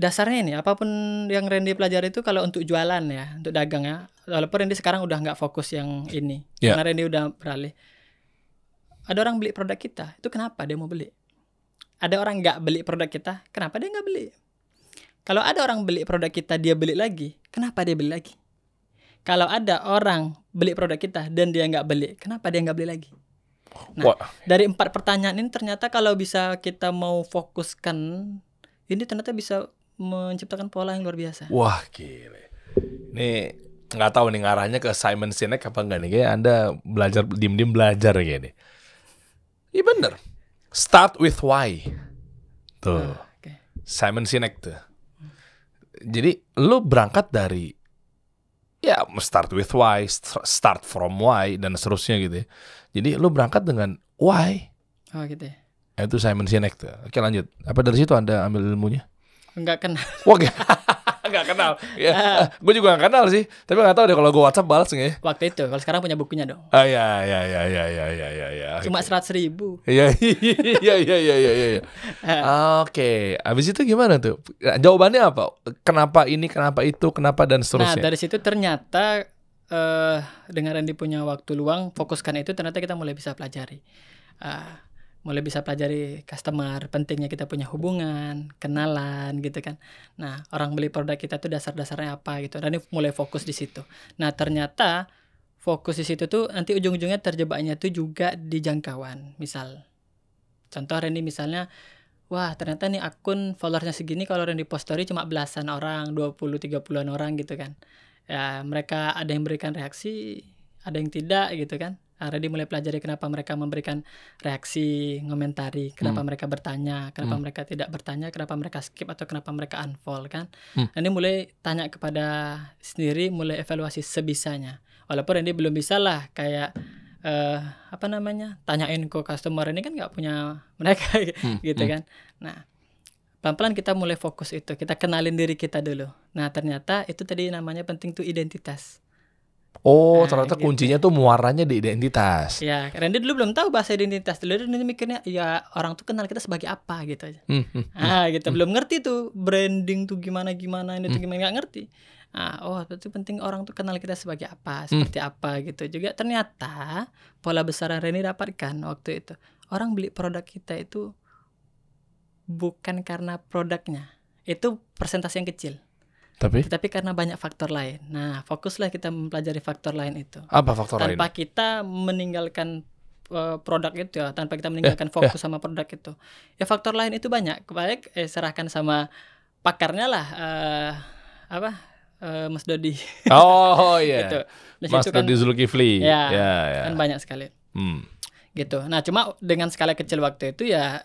dasarnya ini apapun yang Randy pelajari itu kalau untuk jualan ya untuk dagang ya walaupun Randy sekarang udah nggak fokus yang ini yeah. karena Randy udah beralih ada orang beli produk kita itu kenapa dia mau beli ada orang nggak beli produk kita kenapa dia nggak beli kalau ada orang beli produk kita dia beli lagi kenapa dia beli lagi kalau ada orang beli produk kita dan dia nggak beli kenapa dia nggak beli lagi nah What? dari empat pertanyaan ini ternyata kalau bisa kita mau fokuskan ini ternyata bisa menciptakan pola yang luar biasa. Wah, gile. Ini nggak tahu nih ngarahnya ke Simon Sinek apa enggak nih. Kayak Anda belajar diem-diem belajar kayak ini. Iya bener. Start with why. Tuh. Ah, okay. Simon Sinek tuh. Jadi lu berangkat dari ya start with why, start from why dan seterusnya gitu ya. Jadi lu berangkat dengan why. Oh gitu ya. Itu Simon Sinek tuh. Oke lanjut. Apa dari situ Anda ambil ilmunya? Enggak kenal. Wah, enggak kenal. Ya, uh, gue juga enggak kenal sih. Tapi enggak tahu deh kalau gue WhatsApp balas enggak ya. Waktu itu, kalau sekarang punya bukunya dong. Ah ya ya ya ya ya ya ya ya. Cuma seratus ribu. Iya iya iya iya iya. Ya. Oke, habis itu gimana tuh? Jawabannya apa? Kenapa ini, kenapa itu, kenapa dan seterusnya. Nah, dari situ ternyata eh uh, dengan Randy punya waktu luang, fokuskan itu ternyata kita mulai bisa pelajari. Uh, mulai bisa pelajari customer, pentingnya kita punya hubungan, kenalan gitu kan. Nah, orang beli produk kita tuh dasar-dasarnya apa gitu. Dan ini mulai fokus di situ. Nah, ternyata fokus di situ tuh nanti ujung-ujungnya terjebaknya tuh juga di jangkauan. Misal contoh Randy misalnya wah ternyata nih akun followernya segini kalau Randy post story cuma belasan orang, 20 30-an orang gitu kan. Ya, mereka ada yang berikan reaksi, ada yang tidak gitu kan akhirnya dia mulai pelajari kenapa mereka memberikan reaksi komentari kenapa hmm. mereka bertanya kenapa hmm. mereka tidak bertanya kenapa mereka skip atau kenapa mereka unfold kan hmm. dan dia mulai tanya kepada sendiri mulai evaluasi sebisanya walaupun ini belum bisa lah kayak uh, apa namanya tanyain ke customer ini kan nggak punya mereka hmm. gitu hmm. kan nah pelan-pelan kita mulai fokus itu kita kenalin diri kita dulu nah ternyata itu tadi namanya penting tuh identitas Oh, nah, ternyata gitu. kuncinya tuh muaranya di identitas. Ya, karena dia dulu belum tahu bahasa identitas. Dulu dia mikirnya ya orang tuh kenal kita sebagai apa gitu aja. Hmm, hmm, hmm. ah, hmm, gitu hmm. belum ngerti tuh branding tuh gimana gimana ini tuh hmm. gimana nggak ngerti. Ah, oh, itu penting orang tuh kenal kita sebagai apa, hmm. seperti hmm. apa gitu. Juga ternyata pola besar yang Reni dapatkan waktu itu. Orang beli produk kita itu bukan karena produknya. Itu persentase yang kecil. Tapi? Ya, tapi karena banyak faktor lain. Nah, fokuslah kita mempelajari faktor lain itu. Apa faktor tanpa lain? Tanpa kita meninggalkan eh, produk itu ya, tanpa kita ya, meninggalkan yeah, fokus yeah. sama produk itu. Ya faktor lain itu banyak. Baik eh, serahkan sama pakarnya lah uh, apa? Uh, Mas Dodi. Oh iya. Yeah. gitu. Nah, Mas kan, Zulkifli. Ya, yeah, yeah. Kan banyak sekali. Hmm. Gitu. Nah, cuma dengan skala kecil waktu itu ya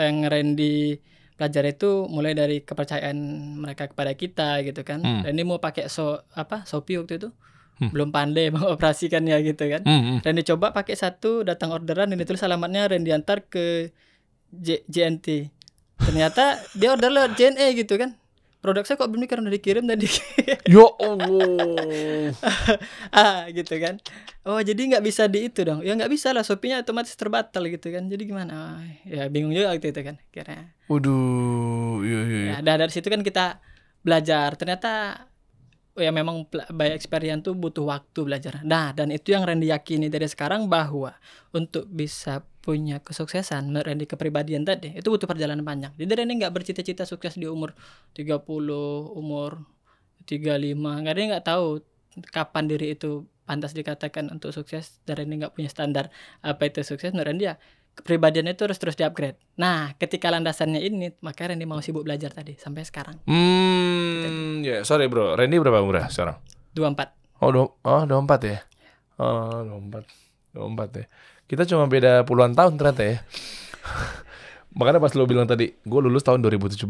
yang Randy Belajar itu mulai dari kepercayaan mereka kepada kita gitu kan. Hmm. Dan ini mau pakai so apa Shopee waktu itu hmm. belum pandai mengoperasikannya gitu kan. Hmm, hmm. Dan dicoba pakai satu datang orderan dan ditulis alamatnya dan diantar ke J JNT. Ternyata dia order lewat JNE gitu kan produk saya kok belum dikirim udah dikirim tadi ya allah ah gitu kan oh jadi nggak bisa di itu dong ya nggak bisa lah sopinya otomatis terbatal gitu kan jadi gimana oh, ya bingung juga waktu itu kan kira waduh iya, iya. iya. Ya, nah, dari situ kan kita belajar ternyata oh ya memang by experience tuh butuh waktu belajar nah dan itu yang Randy yakini dari sekarang bahwa untuk bisa punya kesuksesan Randy kepribadian tadi itu butuh perjalanan panjang jadi Randy nggak bercita-cita sukses di umur 30 umur 35 nggak ada nggak tahu kapan diri itu pantas dikatakan untuk sukses dan Randy nggak punya standar apa itu sukses menurut ya kepribadiannya itu harus terus diupgrade nah ketika landasannya ini maka Randy mau sibuk belajar tadi sampai sekarang hmm ya yeah, sorry bro Randy berapa umur ya sekarang dua empat. oh, dua oh empat ya oh 24 empat ya kita cuma beda puluhan tahun ternyata ya. Makanya pas lo bilang tadi, gue lulus tahun 2017.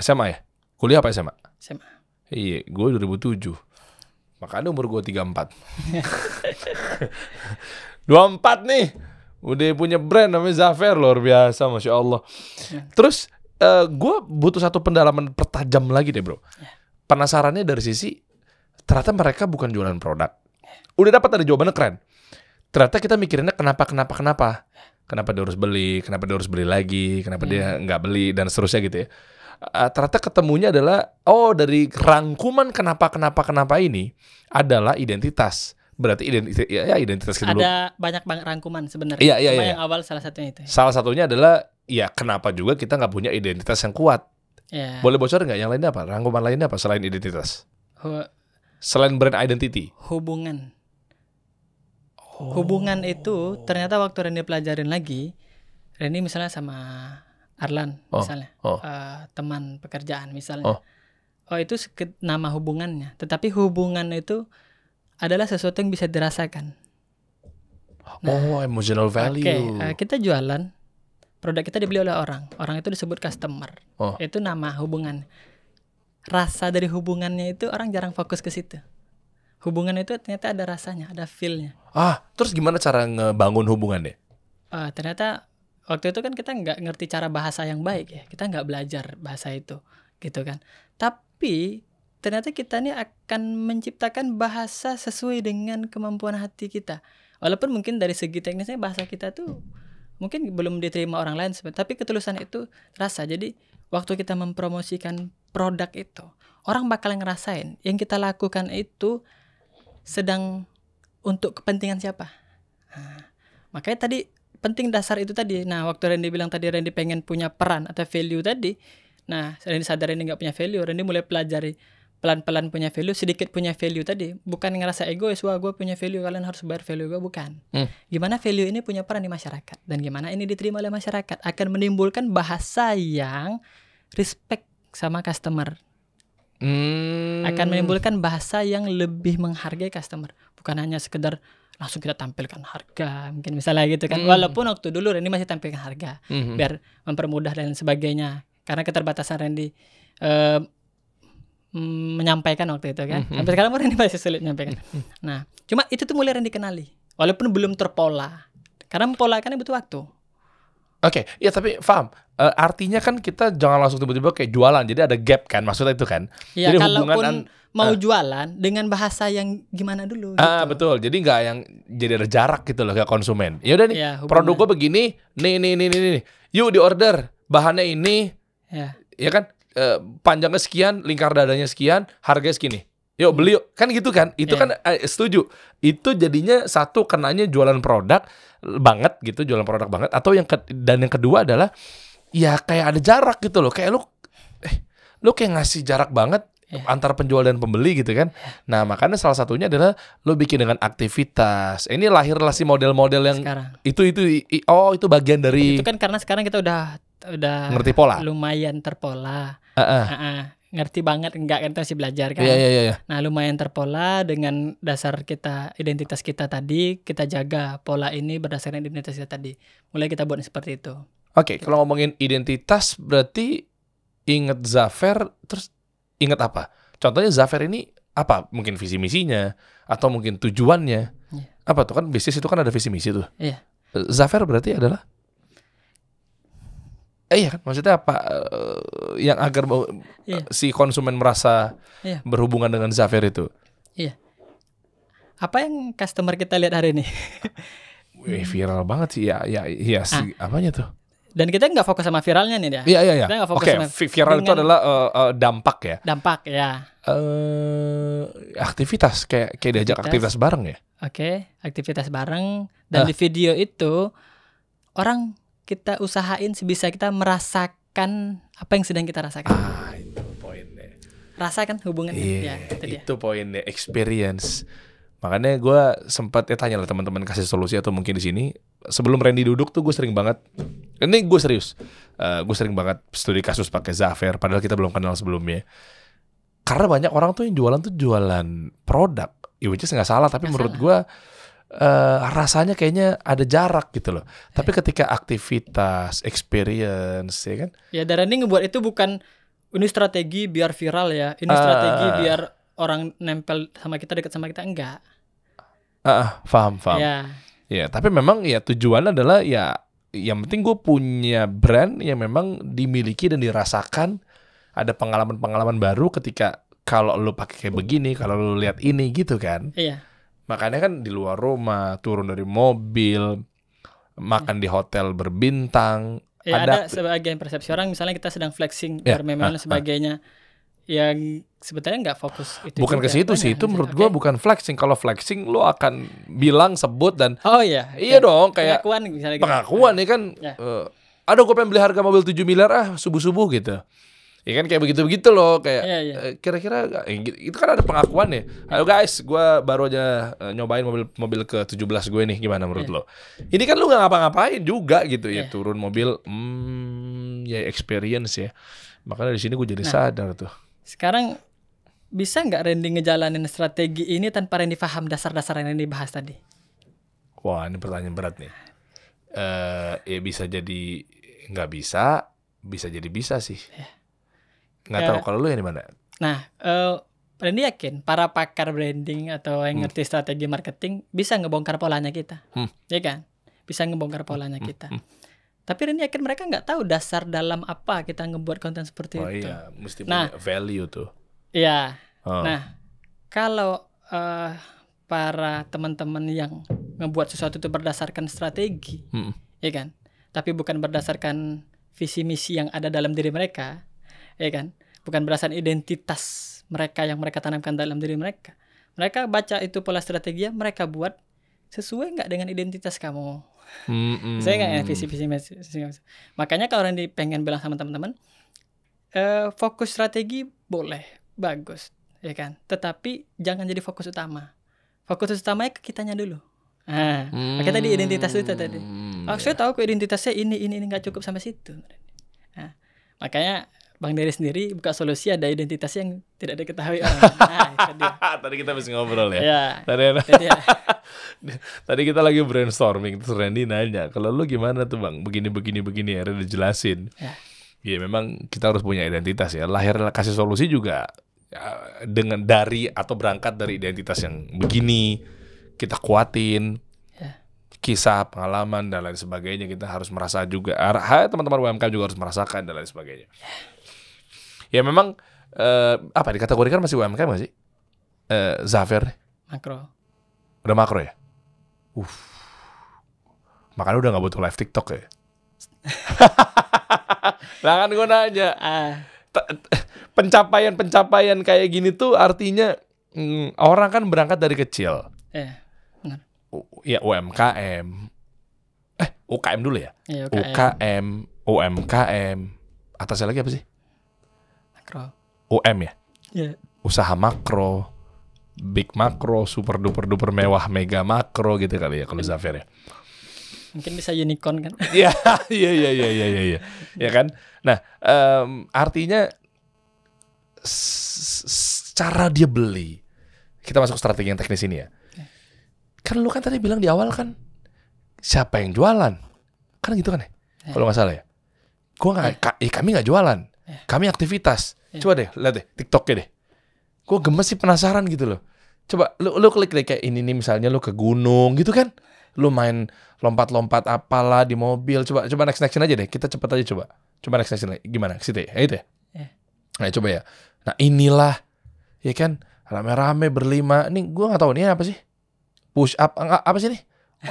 SMA ya? Kuliah apa SMA? SMA. Iya, gue 2007. Makanya umur gue 34. 24 nih. Udah punya brand namanya Zafer luar biasa, Masya Allah. Ya. Terus uh, eh, gue butuh satu pendalaman pertajam lagi deh bro. Ya. Penasarannya dari sisi, ternyata mereka bukan jualan produk. Ya. Udah dapat ada jawabannya keren ternyata kita mikirinnya kenapa kenapa kenapa kenapa dia harus beli kenapa dia harus beli lagi kenapa hmm. dia iya. nggak beli dan seterusnya gitu ya uh, ternyata ketemunya adalah oh dari rangkuman kenapa kenapa kenapa ini adalah identitas berarti identitas ya, ya identitas kita ada dulu. banyak banget rangkuman sebenarnya iya, iya, ya. iya. yang iya. awal salah satunya itu ya. salah satunya adalah ya kenapa juga kita nggak punya identitas yang kuat ya. boleh bocor nggak yang lainnya apa rangkuman lainnya apa selain identitas Hu selain brand identity hubungan Oh. Hubungan itu ternyata waktu Reni pelajarin lagi, Reni misalnya sama Arlan oh. misalnya, oh. Uh, teman pekerjaan misalnya. Oh. oh itu nama hubungannya, tetapi hubungan itu adalah sesuatu yang bisa dirasakan. Nah, oh, emotional value. Oke, okay, uh, kita jualan, produk kita dibeli oleh orang. Orang itu disebut customer. Oh. Itu nama hubungan. Rasa dari hubungannya itu orang jarang fokus ke situ hubungan itu ternyata ada rasanya, ada feelnya. Ah, terus gimana cara ngebangun hubungan deh? Uh, ternyata waktu itu kan kita nggak ngerti cara bahasa yang baik ya, kita nggak belajar bahasa itu, gitu kan. Tapi ternyata kita ini akan menciptakan bahasa sesuai dengan kemampuan hati kita. Walaupun mungkin dari segi teknisnya bahasa kita tuh mungkin belum diterima orang lain, tapi ketulusan itu rasa. Jadi waktu kita mempromosikan produk itu, orang bakal ngerasain yang kita lakukan itu sedang untuk kepentingan siapa. Nah, makanya tadi penting dasar itu tadi. Nah, waktu Randy bilang tadi Randy pengen punya peran atau value tadi. Nah, Randy sadar Randy nggak punya value. Randy mulai pelajari pelan-pelan punya value, sedikit punya value tadi. Bukan ngerasa egois, wah gue punya value, kalian harus bayar value gue. Bukan. Hmm. Gimana value ini punya peran di masyarakat. Dan gimana ini diterima oleh masyarakat. Akan menimbulkan bahasa yang respect sama customer. Hmm. Akan menimbulkan bahasa yang lebih menghargai customer, bukan hanya sekedar langsung kita tampilkan harga, mungkin misalnya gitu kan. Hmm. Walaupun waktu dulu Randy masih tampilkan harga hmm. biar mempermudah dan sebagainya. Karena keterbatasan Randy uh, menyampaikan waktu itu kan. Mm -hmm. Sampai sekarang pun Randy masih sulit menyampaikan. -hmm. Nah, cuma itu tuh mulai Randy kenali. Walaupun belum terpola. Karena mempola kan butuh waktu. Oke, okay, ya tapi paham. Uh, eh, artinya kan kita jangan langsung tiba-tiba kayak jualan. Jadi ada gap kan, maksudnya itu kan. Ya, Jadi kalaupun hubungan mau uh, jualan dengan bahasa yang gimana dulu. Ah uh, betul. Jadi nggak yang jadi ada jarak gitu loh ke konsumen. Ya udah nih, ya, produk gue begini, nih nih nih nih nih. Yuk di order, bahannya ini. Ya. Ya kan? Uh, panjangnya sekian, lingkar dadanya sekian, harga segini. Yuk beli yuk. Kan gitu kan. Itu yeah. kan eh, setuju. Itu jadinya satu kenanya jualan produk banget gitu, jualan produk banget atau yang ke, dan yang kedua adalah ya kayak ada jarak gitu loh. Kayak lu eh lu kayak ngasih jarak banget yeah. antara penjual dan pembeli gitu kan. Iya. Nah, makanya salah satunya adalah lo bikin dengan aktivitas. Ini lahirlah si model-model yang sekarang. itu itu oh itu bagian dari Itu kan karena sekarang kita udah udah ngerti pola. Lumayan terpola. Uh -uh. Uh -uh ngerti banget enggak kan masih belajar kan. Yeah, yeah, yeah, iya. Nah, lumayan terpola dengan dasar kita identitas kita tadi, kita jaga pola ini berdasarkan identitas kita tadi. Mulai kita buat seperti itu. Oke, okay, kalau ngomongin identitas berarti inget Zafer terus inget apa? Contohnya Zafer ini apa? Mungkin visi misinya atau mungkin tujuannya. Yeah. Apa tuh kan bisnis itu kan ada visi misi tuh. Iya. Eh, Zafer berarti adalah Eh, iya kan maksudnya apa uh, yang agar uh, iya. eh, yeah. si konsumen merasa yeah. berhubungan dengan Zafir itu? Iya. Apa yang customer kita lihat hari ini? Wih, viral banget sih ya ya ya yes. ah. apanya tuh? Dan kita nggak fokus sama viralnya nih ya. Iya iya iya. Oke viral itu adalah uh, uh, dampak ya. Dampak ya. Uh, aktivitas kayak kayak diajak aktivitas, bareng ya. Oke, okay. aktivitas bareng dan uh. di video itu orang kita usahain sebisa kita merasakan apa yang sedang kita rasakan. Ah, itu poinnya. Rasakan hubungan yeah, ya, itu, dia. itu poinnya experience. Makanya gue sempat ya tanya lah teman-teman kasih solusi atau mungkin di sini sebelum Randy duduk tuh gue sering banget ini gue serius uh, eh, gue sering banget studi kasus pakai Zafir padahal kita belum kenal sebelumnya karena banyak orang tuh yang jualan tuh jualan produk ya which is nggak salah tapi gak menurut gue uh, rasanya kayaknya ada jarak gitu loh. Iya. Tapi ketika aktivitas, experience, ya kan? Ya ini ngebuat itu bukan ini strategi biar viral ya, ini uh, strategi ah. biar orang nempel sama kita dekat sama kita enggak. Ah, uh, faham. Iya. Ya. ya, tapi memang ya tujuan adalah ya yang penting gue punya brand yang memang dimiliki dan dirasakan ada pengalaman-pengalaman baru ketika kalau lo pakai kayak begini, kalau lo lihat ini gitu kan. Iya Makanya kan di luar rumah, turun dari mobil, makan di hotel berbintang. Ya, ada, ada sebagian persepsi orang misalnya kita sedang flexing ya, ah, ah. sebagainya. Ah, yang sebetulnya nggak fokus itu bukan ke situ sih itu iya, menurut okay. bukan flexing kalau flexing lo akan bilang sebut dan oh iya iya okay. Iya. dong kayak pengakuan misalnya gitu. pengakuan gitu. Ya nih kan ya. uh, eh, aduh gue pengen beli harga mobil 7 miliar ah subuh subuh gitu Ya kan kayak begitu-begitu loh kayak yeah, iya, iya. yeah. kira-kira eh, gitu, itu kan ada pengakuan ya. Ayo guys, gua baru aja eh, nyobain mobil mobil ke-17 gue nih gimana menurut yeah. lo? Ini kan lu nggak ngapa-ngapain juga gitu ya iya. turun mobil hmm ya experience ya. Makanya di sini gue jadi nah, sadar tuh. Sekarang bisa nggak Randy ngejalanin strategi ini tanpa Randy paham dasar-dasar yang Randy bahas tadi? Wah, ini pertanyaan berat nih. Eh, uh, ya bisa jadi nggak bisa, bisa jadi bisa sih. Yeah nggak uh, tahu ya. kalau lu yang di mana nah uh, Randy yakin para pakar branding atau yang hmm. ngerti strategi marketing bisa ngebongkar polanya kita, hmm. ya kan? Bisa ngebongkar polanya hmm. kita. Hmm. Tapi Randy yakin mereka nggak tahu dasar dalam apa kita ngebuat konten seperti oh, itu. Iya, mesti nah, value tuh. Iya. Oh. Nah, kalau uh, para teman-teman yang ngebuat sesuatu itu berdasarkan strategi, hmm. ya kan? Tapi bukan berdasarkan visi misi yang ada dalam diri mereka, ya kan bukan berdasarkan identitas mereka yang mereka tanamkan dalam diri mereka mereka baca itu pola strategi mereka buat sesuai nggak dengan identitas kamu saya nggak ya visi visi makanya kalau orang pengen bilang sama teman-teman eh, fokus strategi boleh bagus ya kan tetapi jangan jadi fokus utama fokus utamanya ke kitanya dulu Nah, hmm. makanya tadi identitas itu tadi. Hmm, oh, iya. saya tahu kok identitasnya ini ini ini nggak cukup sampai situ. Nah, makanya Bang Dery sendiri buka solusi ada identitas yang tidak diketahui orang. Nah, itu dia. tadi kita bisa ngobrol ya. ya tadi, tadi, tadi kita lagi brainstorming terus Randy nanya, kalau lu gimana tuh Bang? Begini begini begini ya, jelasin. Iya ya memang kita harus punya identitas ya. Lahir kasih solusi juga ya, dengan dari atau berangkat dari identitas yang begini kita kuatin ya. kisah, pengalaman dan lain sebagainya kita harus merasa juga. Teman-teman UMKM juga harus merasakan dan lain sebagainya. Yeah ya memang uh, apa dikategorikan masih UMKM gak sih? Uh, eh, Zafir makro. Udah makro ya? Uff. Makanya udah gak butuh live TikTok ya? lah kan gue nanya. Ah. Pencapaian-pencapaian kayak gini tuh artinya mm, orang kan berangkat dari kecil. Eh, Ya UMKM. Eh, UKM dulu ya? Iya, UKM. UKM, UMKM. Atasnya lagi apa sih? makro. UM ya? Yeah. Usaha makro, big makro, super duper duper mewah, mega makro gitu kali ya kalau iya. Zafir ya. Mungkin bisa unicorn kan? Iya, iya, iya, iya, iya, iya. Ya kan? Nah, um, artinya cara dia beli. Kita masuk strategi yang teknis ini ya. Iya. Kan lu kan tadi bilang di awal kan siapa yang jualan? Kan gitu kan ya? Kalau nggak salah ya. Gua gak, eh. kami nggak jualan. Kami aktivitas Iya. Coba deh, lihat deh TikToknya deh. Gue gemes sih penasaran gitu loh. Coba lu lu klik deh kayak ini nih misalnya lu ke gunung gitu kan. Lu main lompat-lompat apalah di mobil. Coba coba next action aja deh. Kita cepet aja coba. Coba next action lagi. Gimana? Ke situ ya? Itu ya. Nah, coba ya. Nah, inilah ya kan rame-rame berlima. Ini gue gak tau ini apa sih? Push up enggak, apa sih nih?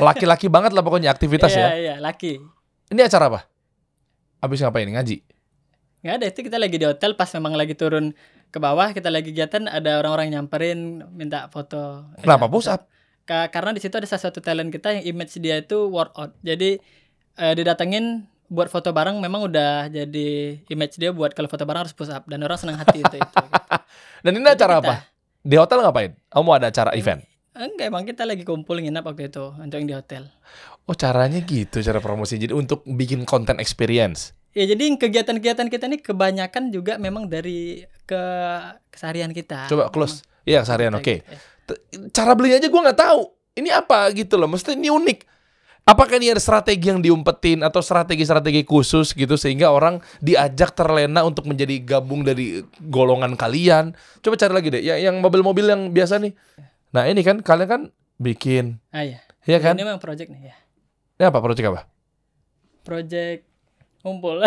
Laki-laki banget lah pokoknya aktivitas iya, ya. Iya, yeah, laki. Ini acara apa? Abis ngapain? Ngaji nggak ada itu kita lagi di hotel pas memang lagi turun ke bawah kita lagi kegiatan ada orang-orang nyamperin minta foto kenapa eh, iya. push up karena di situ ada salah satu talent kita yang image dia itu out jadi eh, didatengin buat foto bareng memang udah jadi image dia buat kalau foto bareng harus push up dan orang senang hati itu, itu gitu. dan ini acara apa di hotel ngapain kamu ada acara event enggak emang kita lagi kumpul nginap waktu itu untuk yang di hotel oh caranya gitu cara promosi jadi untuk bikin konten experience ya jadi kegiatan-kegiatan kita ini kebanyakan juga memang dari ke keseharian kita coba close iya, gitu, ya keseharian oke okay. Gitu. cara belinya aja gue nggak tahu ini apa gitu loh mesti ini unik Apakah ini ada strategi yang diumpetin atau strategi-strategi khusus gitu sehingga orang diajak terlena untuk menjadi gabung dari golongan kalian? Coba cari lagi deh, yang, yang mobil-mobil yang biasa nih. Nah ini kan kalian kan bikin, ah, iya. ya kan? Ini memang project nih ya. Ini apa project apa? Project ngumpul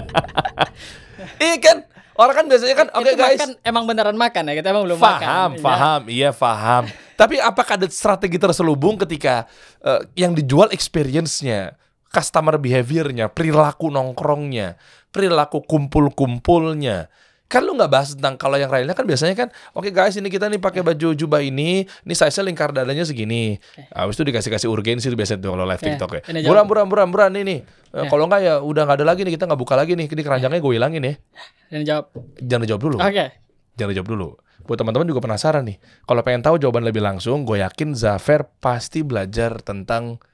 iya kan orang kan biasanya kan oke okay, guys makan, emang beneran makan ya kita emang belum faham, makan faham ya. iya faham iya, tapi apakah ada strategi terselubung ketika uh, yang dijual experience-nya customer behavior-nya perilaku nongkrongnya perilaku kumpul-kumpulnya kan lu nggak bahas tentang kalau yang lainnya kan biasanya kan oke okay guys ini kita nih pakai iya. baju jubah ini ini size lingkar dadanya segini okay. habis itu dikasih kasih urgensi tuh biasanya tuh kalau live yeah. TikTok ya buram buram buram buram nih nih yeah. kalau nggak ya udah nggak ada lagi nih kita nggak buka lagi nih ini keranjangnya iya. gue hilangin ya jangan jawab jangan jawab dulu oke okay. jangan jawab dulu buat teman-teman juga penasaran nih kalau pengen tahu jawaban lebih langsung gue yakin Zafer pasti belajar tentang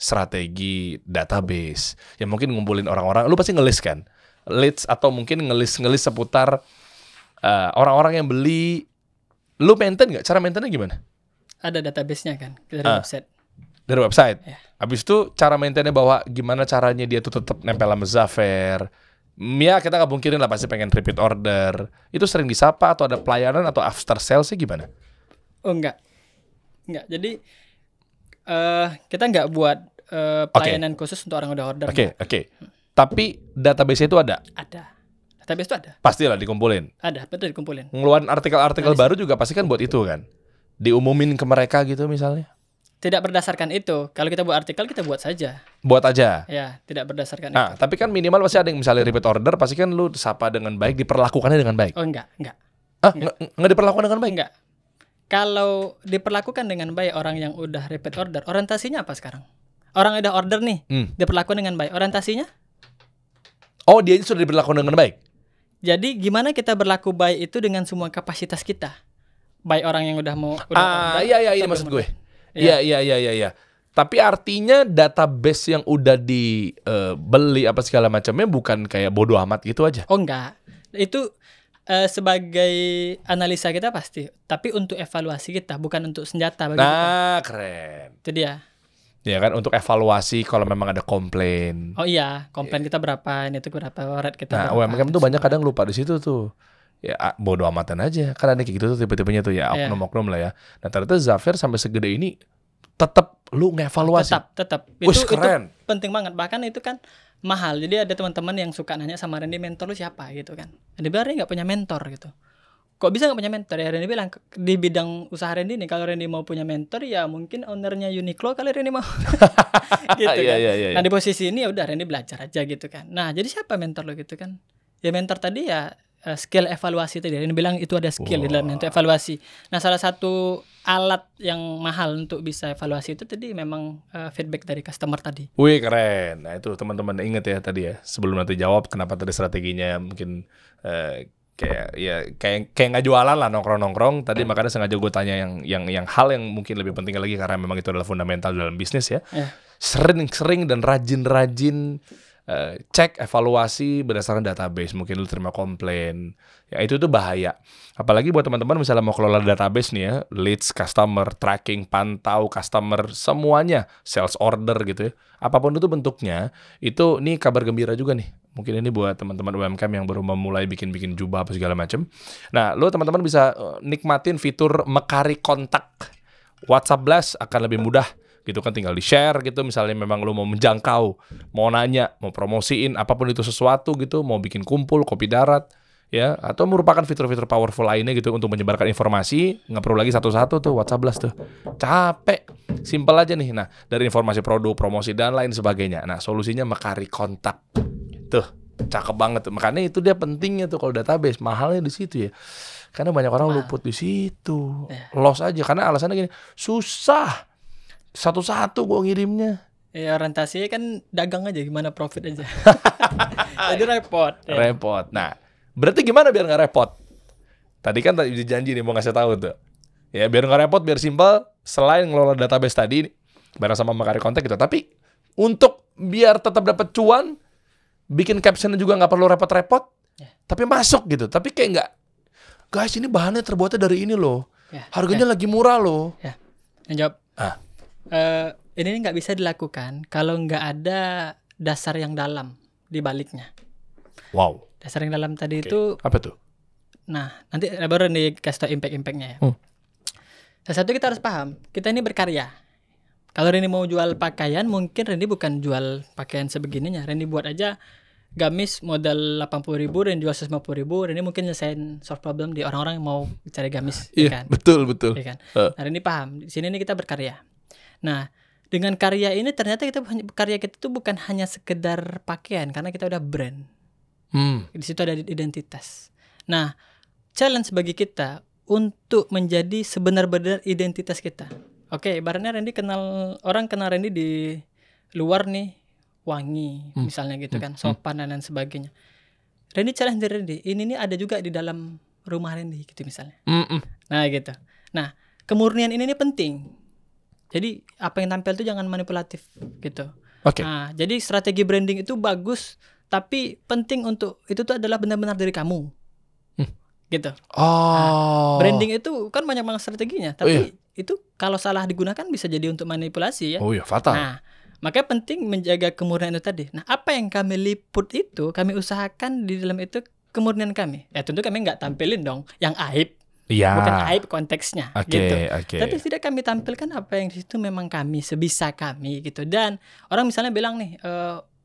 strategi database yang mungkin ngumpulin orang-orang lu pasti ngelis kan leads atau mungkin ngelis-ngelis seputar orang eh, orang-orang yang beli lu maintain nggak cara maintainnya gimana ada databasenya kan dari uh, website dari website yeah. habis itu cara maintainnya bahwa gimana caranya dia tuh tetap nempel sama Zafer Mia, mm, ya, kita nggak mungkin lah pasti pengen repeat order itu sering disapa atau ada pelayanan atau after sales sih gimana oh enggak enggak jadi uh, kita nggak buat uh, pelayanan okay. khusus untuk orang udah order oke okay, oke okay. tapi database itu ada? Ada. Database itu ada. Pastilah dikumpulin. Ada, betul dikumpulin. Ngeluarin artikel-artikel baru juga pasti kan buat itu kan. Diumumin ke mereka gitu misalnya. Tidak berdasarkan itu. Kalau kita buat artikel kita buat saja. Buat aja. Ya, tidak berdasarkan nah, itu. tapi kan minimal pasti ada yang misalnya repeat order pasti kan lu sapa dengan baik, diperlakukannya dengan baik. Oh, enggak, enggak. Ah, enggak, enggak diperlakukan dengan baik? Enggak. Kalau diperlakukan dengan baik orang yang udah repeat order, orientasinya apa sekarang? Orang yang udah order nih, hmm. diperlakukan dengan baik. Orientasinya? Oh, dia ini sudah diberlakukan dengan baik. Jadi gimana kita berlaku baik itu dengan semua kapasitas kita? Baik orang yang udah mau udah Ah, baik, iya iya iya maksud gue. Iya iya iya iya iya. Tapi artinya database yang udah dibeli eh, uh, apa segala macamnya bukan kayak bodoh amat gitu aja. Oh enggak. Itu uh, sebagai analisa kita pasti, tapi untuk evaluasi kita bukan untuk senjata bagi nah, kita. keren. Itu dia. Ya kan untuk evaluasi kalau memang ada komplain. Oh iya, komplain kita berapa, ini tuh berapa, rate kita nah, berapa. Nah, UMKM tuh banyak kadang lupa di situ tuh. Ya ah, bodo amatan aja. Karena ini kayak gitu tuh tipe-tipenya tuh ya iya. oknum-oknum lah ya. Nah, ternyata Zafir sampai segede ini tetap lu ngevaluasi. Tetap, tetap. Itu, Wih, keren. itu penting banget. Bahkan itu kan mahal. Jadi ada teman-teman yang suka nanya sama Randy mentor lu siapa gitu kan. Ada bilang nggak punya mentor gitu kok bisa nggak punya mentor ya Randy bilang di bidang usaha Randy nih kalau Randy mau punya mentor ya mungkin ownernya Uniqlo kali Randy mau gitu iya, kan yeah, yeah, yeah, nah di posisi ini ya udah Randy belajar aja gitu kan nah jadi siapa mentor lo gitu kan ya mentor tadi ya eh, skill evaluasi tadi Randy bilang itu ada skill wow. di dalam itu evaluasi nah salah satu alat yang mahal untuk bisa evaluasi itu tadi memang uh, feedback dari customer tadi wih keren nah itu teman-teman inget ya tadi ya sebelum nanti jawab kenapa tadi strateginya mungkin uh, kayak ya kayak kayak nggak jualan lah nongkrong nongkrong tadi hmm. makanya sengaja gue tanya yang yang yang hal yang mungkin lebih penting lagi karena memang itu adalah fundamental dalam bisnis ya sering-sering ya. dan rajin-rajin uh, cek evaluasi berdasarkan database mungkin lu terima komplain ya itu tuh bahaya apalagi buat teman-teman misalnya mau kelola database nih ya leads customer tracking pantau customer semuanya sales order gitu ya apapun itu bentuknya itu nih kabar gembira juga nih mungkin ini buat teman-teman UMKM yang baru memulai bikin-bikin jubah apa segala macam nah lo teman-teman bisa eh, nikmatin fitur mekari kontak WhatsApp Blast akan lebih mudah gitu kan tinggal di share gitu misalnya memang lo mau menjangkau mau nanya mau promosiin apapun itu sesuatu gitu mau bikin kumpul kopi darat ya atau merupakan fitur-fitur powerful lainnya gitu untuk menyebarkan informasi nggak perlu lagi satu-satu tuh WhatsApp blast tuh capek simple aja nih nah dari informasi produk promosi dan lain sebagainya nah solusinya Mekari kontak tuh cakep banget tuh. makanya itu dia pentingnya tuh kalau database mahalnya di situ ya karena banyak orang luput di situ eh. los aja karena alasannya gini susah satu-satu gue ngirimnya. Ya orientasinya kan dagang aja gimana profit aja. Jadi repot. Ya. Repot. Nah, berarti gimana biar nggak repot? Tadi kan tadi janji nih mau ngasih tahu tuh. Ya biar nggak repot, biar simpel. Selain ngelola database tadi bareng sama Makari Kontak gitu. Tapi untuk biar tetap dapat cuan, bikin captionnya juga nggak perlu repot-repot. Ya. Tapi masuk gitu. Tapi kayak nggak, guys ini bahannya terbuatnya dari ini loh. Ya. Harganya ya. lagi murah loh. Ya. jawab. Ah uh, ini nggak bisa dilakukan kalau nggak ada dasar yang dalam di baliknya. Wow. Dasar yang dalam tadi okay. itu apa tuh? Nah, nanti baru nih tau impact-impactnya ya. Hmm. Nah, satu kita harus paham, kita ini berkarya. Kalau Rini mau jual pakaian, mungkin Rini bukan jual pakaian sebegininya. Rini buat aja gamis modal 80 ribu, Randy jual 150 ribu, Randy mungkin nyelesain solve problem di orang-orang yang mau cari gamis. Iya, ya kan? betul, betul. Iya. kan? Uh. Nah, Rini paham, di sini ini kita berkarya. Nah, dengan karya ini ternyata kita karya kita itu bukan hanya sekedar pakaian karena kita udah brand. Hmm. Di situ ada identitas. Nah, challenge bagi kita untuk menjadi sebenar-benar identitas kita. Oke, okay, ibaratnya Randy kenal orang kenal Randy di luar nih wangi hmm. misalnya gitu hmm. kan, hmm. sopan dan lain sebagainya. Randy challenge dari Randy, ini nih ada juga di dalam rumah Randy gitu misalnya. Hmm. hmm. Nah, gitu. Nah, kemurnian ini nih penting jadi apa yang tampil itu jangan manipulatif gitu. Oke. Okay. Nah, jadi strategi branding itu bagus, tapi penting untuk itu tuh adalah benar-benar dari kamu. Hmm. Gitu. Oh. Nah, branding itu kan banyak banget strateginya, oh, tapi oh, iya. itu kalau salah digunakan bisa jadi untuk manipulasi ya. Oh iya, fatal. Nah, makanya penting menjaga kemurnian itu tadi. Nah, apa yang kami liput itu, kami usahakan di dalam itu kemurnian kami. Ya tentu kami nggak tampilin dong yang aib Ya. Bukan aib konteksnya okay, gitu. Okay. Tapi tidak kami tampilkan apa yang di situ memang kami sebisa kami gitu. Dan orang misalnya bilang nih, e,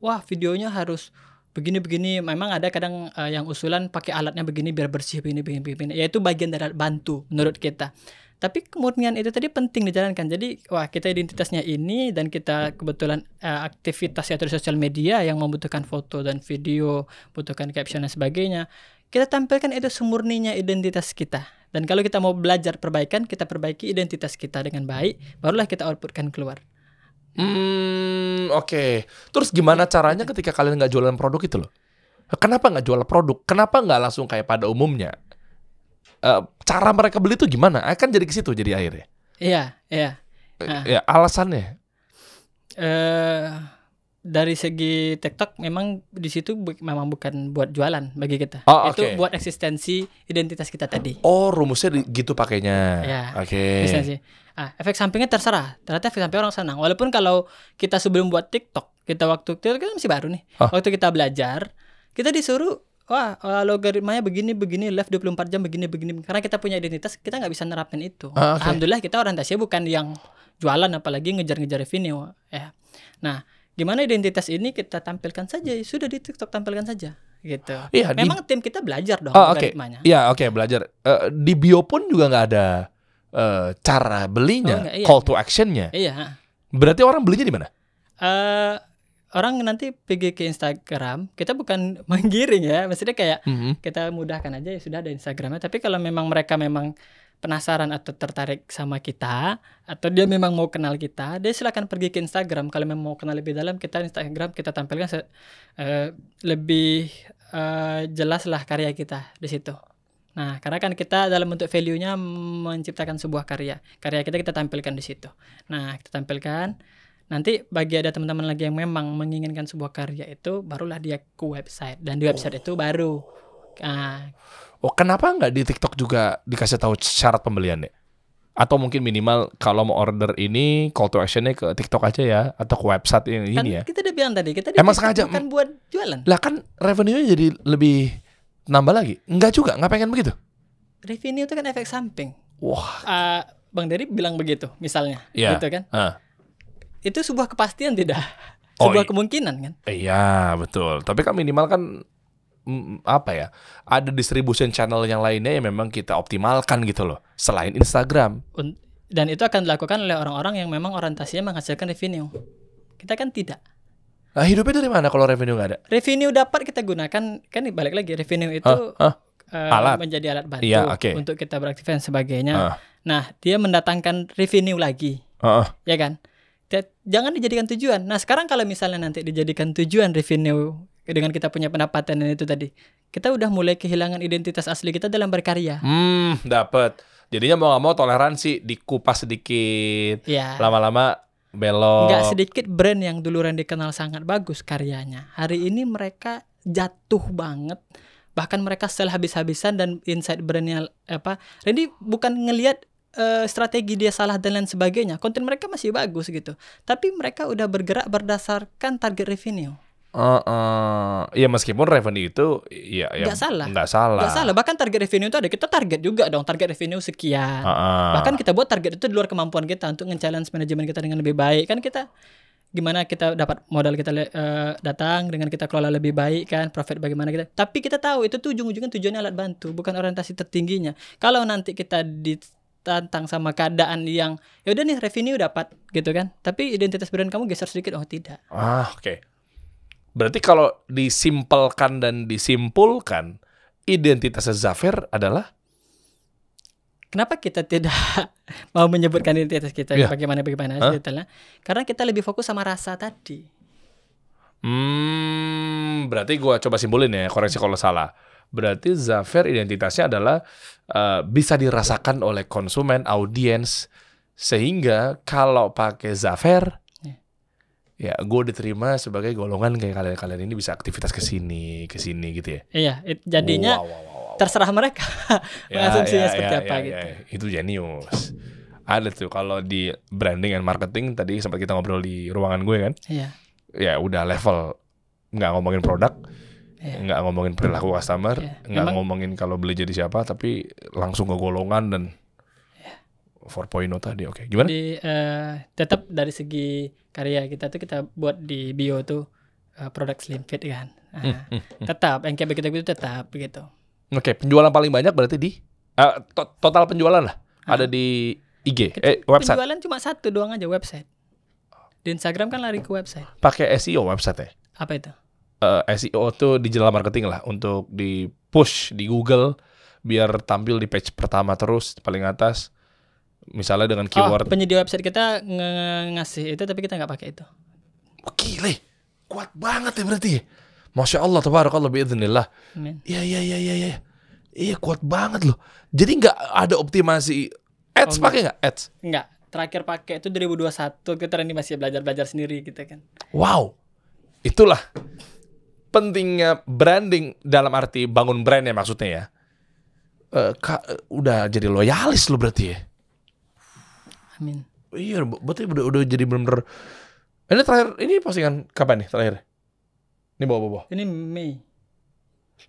wah videonya harus begini-begini. Memang ada kadang uh, yang usulan pakai alatnya begini biar bersih begini-begini. begini Yaitu bagian dari bantu menurut kita. Tapi kemurnian itu tadi penting dijalankan. Jadi wah kita identitasnya ini dan kita kebetulan uh, eh, aktivitas atau sosial media yang membutuhkan foto dan video, butuhkan caption dan sebagainya. Kita tampilkan itu semurninya identitas kita dan kalau kita mau belajar perbaikan, kita perbaiki identitas kita dengan baik, barulah kita outputkan keluar. Hmm, oke. Okay. Terus gimana caranya gitu. ketika kalian nggak jualan produk itu loh? Kenapa nggak jual produk? Kenapa nggak langsung kayak pada umumnya? Uh, cara mereka beli itu gimana? Akan eh, jadi ke situ jadi akhirnya. Iya, iya. Uh, Ya, alasannya. Eh uh dari segi TikTok memang di situ bu memang bukan buat jualan bagi kita. Oh, Itu buat eksistensi identitas kita tadi. Oh, rumusnya gitu pakainya. Ya. Oke. Okay. Ah, efek sampingnya terserah. Ternyata efek samping orang senang. Walaupun kalau kita sebelum buat TikTok, kita waktu itu kita masih baru nih. Oh. Waktu kita belajar, kita disuruh wah eh, logaritmanya begini begini live 24 jam begini begini karena kita punya identitas kita nggak bisa nerapin itu ah, okay. alhamdulillah kita orientasinya bukan yang jualan apalagi ngejar-ngejar revenue ya nah gimana identitas ini kita tampilkan saja ya sudah di TikTok tampilkan saja gitu. Iya. Memang di... tim kita belajar dong oh, okay. ya Iya oke okay, belajar. Uh, di bio pun juga nggak ada uh, cara belinya, oh, iya. call to actionnya. Iya. Berarti orang belinya di mana? Uh, orang nanti pergi ke Instagram, kita bukan menggiring ya, maksudnya kayak mm -hmm. kita mudahkan aja ya sudah ada Instagramnya. Tapi kalau memang mereka memang penasaran atau tertarik sama kita atau dia memang mau kenal kita dia silahkan pergi ke Instagram kalau memang mau kenal lebih dalam kita Instagram kita tampilkan uh, lebih uh, eh, jelas lah karya kita di situ nah karena kan kita dalam bentuk value nya menciptakan sebuah karya karya kita kita tampilkan di situ nah kita tampilkan nanti bagi ada teman-teman lagi yang memang menginginkan sebuah karya itu barulah dia ke website dan di website itu baru Ah. Oh, kenapa nggak di TikTok juga dikasih tahu syarat pembeliannya? Atau mungkin minimal kalau mau order ini call to actionnya ke TikTok aja ya atau ke website ini, kan ini ya. Kita udah bilang tadi kita emang sengaja kan buat jualan. Lah kan revenue-nya jadi lebih nambah lagi. Enggak juga, nggak pengen begitu. Revenue itu kan efek samping. Wah. Uh, Bang Dery bilang begitu misalnya, yeah. gitu kan? Uh. Itu sebuah kepastian tidak? Oh, sebuah kemungkinan kan? Iya betul. Tapi kan minimal kan apa ya ada distribution channel yang lainnya yang memang kita optimalkan gitu loh selain Instagram dan itu akan dilakukan oleh orang-orang yang memang orientasinya menghasilkan revenue kita kan tidak nah, hidupnya dari mana kalau revenue nggak ada revenue dapat kita gunakan kan balik lagi revenue itu huh? Huh? Uh, eh, menjadi alat bantu ya, okay. untuk kita beraktifkan dan sebagainya uh. nah dia mendatangkan revenue lagi uh. ya kan jangan dijadikan tujuan. Nah sekarang kalau misalnya nanti dijadikan tujuan revenue dengan kita punya pendapatan dan itu tadi kita udah mulai kehilangan identitas asli kita dalam berkarya hmm dapat jadinya mau nggak mau toleransi dikupas sedikit ya. lama-lama belok nggak sedikit brand yang dulu yang dikenal sangat bagus karyanya hari ini mereka jatuh banget bahkan mereka sel habis-habisan dan inside brandnya apa Randy bukan ngelihat uh, strategi dia salah dan lain sebagainya. Konten mereka masih bagus gitu. Tapi mereka udah bergerak berdasarkan target revenue. Uh, uh, ya meskipun revenue itu ya, ya nggak salah nggak salah nggak salah bahkan target revenue itu ada kita target juga dong target revenue sekian uh, uh. bahkan kita buat target itu di luar kemampuan kita untuk nge-challenge manajemen kita dengan lebih baik kan kita gimana kita dapat modal kita uh, datang dengan kita kelola lebih baik kan profit bagaimana kita tapi kita tahu itu tuh ujung-ujungnya tujuannya alat bantu bukan orientasi tertingginya kalau nanti kita ditantang sama keadaan yang ya udah nih revenue dapat gitu kan tapi identitas brand kamu geser sedikit oh tidak ah oke okay. Berarti kalau disimpelkan dan disimpulkan, identitas Zafir adalah Kenapa kita tidak mau menyebutkan identitas kita ya. bagaimana bagaimana huh? Karena kita lebih fokus sama rasa tadi. Hmm, berarti gua coba simpulin ya, koreksi kalau salah. Berarti Zafir identitasnya adalah uh, bisa dirasakan oleh konsumen, audiens, sehingga kalau pakai Zafir ya gue diterima sebagai golongan kayak kalian-kalian ini bisa aktivitas ke sini ke sini gitu ya iya it, jadinya wow, wow, wow, wow. terserah mereka ya, asumsinya ya, seperti ya, apa ya, gitu ya, ya. itu genius. ada tuh kalau di branding and marketing tadi sempat kita ngobrol di ruangan gue kan iya ya udah level nggak ngomongin produk yeah. nggak ngomongin perilaku customer yeah. nggak ngomongin kalau beli jadi siapa tapi langsung ke golongan dan Four point 4.0 tadi. Oke, okay. gimana? uh, tetap dari segi karya kita tuh kita buat di bio tuh uh, produk slim fit kan. Uh, hmm, hmm, hmm. Tetap kayak kita itu tetap begitu. Oke, okay, penjualan paling banyak berarti di uh, to total penjualan lah. Uh, ada di IG, kita, eh website. Penjualan cuma satu doang aja website. Di Instagram kan lari ke website. Pakai SEO website ya? Apa itu? Uh, SEO tuh digital marketing lah untuk di push di Google biar tampil di page pertama terus paling atas misalnya dengan oh, keyword. Oh, penyedia website kita nge ngasih itu tapi kita nggak pakai itu. Gile, kuat banget ya berarti. Masya Allah, tabarakallah biidznillah. Iya, iya, iya, iya, iya. Iya, kuat banget loh. Jadi nggak ada optimasi ads oh, pakai nggak ads? Nggak. Terakhir pakai itu 2021 kita ini masih belajar-belajar sendiri kita gitu kan. Wow. Itulah pentingnya branding dalam arti bangun brand ya maksudnya ya. Uh, eh, kak, uh, eh, udah jadi loyalis lo berarti ya Amin. Iya, berarti udah, udah jadi bener-bener. Ini terakhir, ini postingan kapan nih terakhir? Ini bawa bawa. Ini Mei.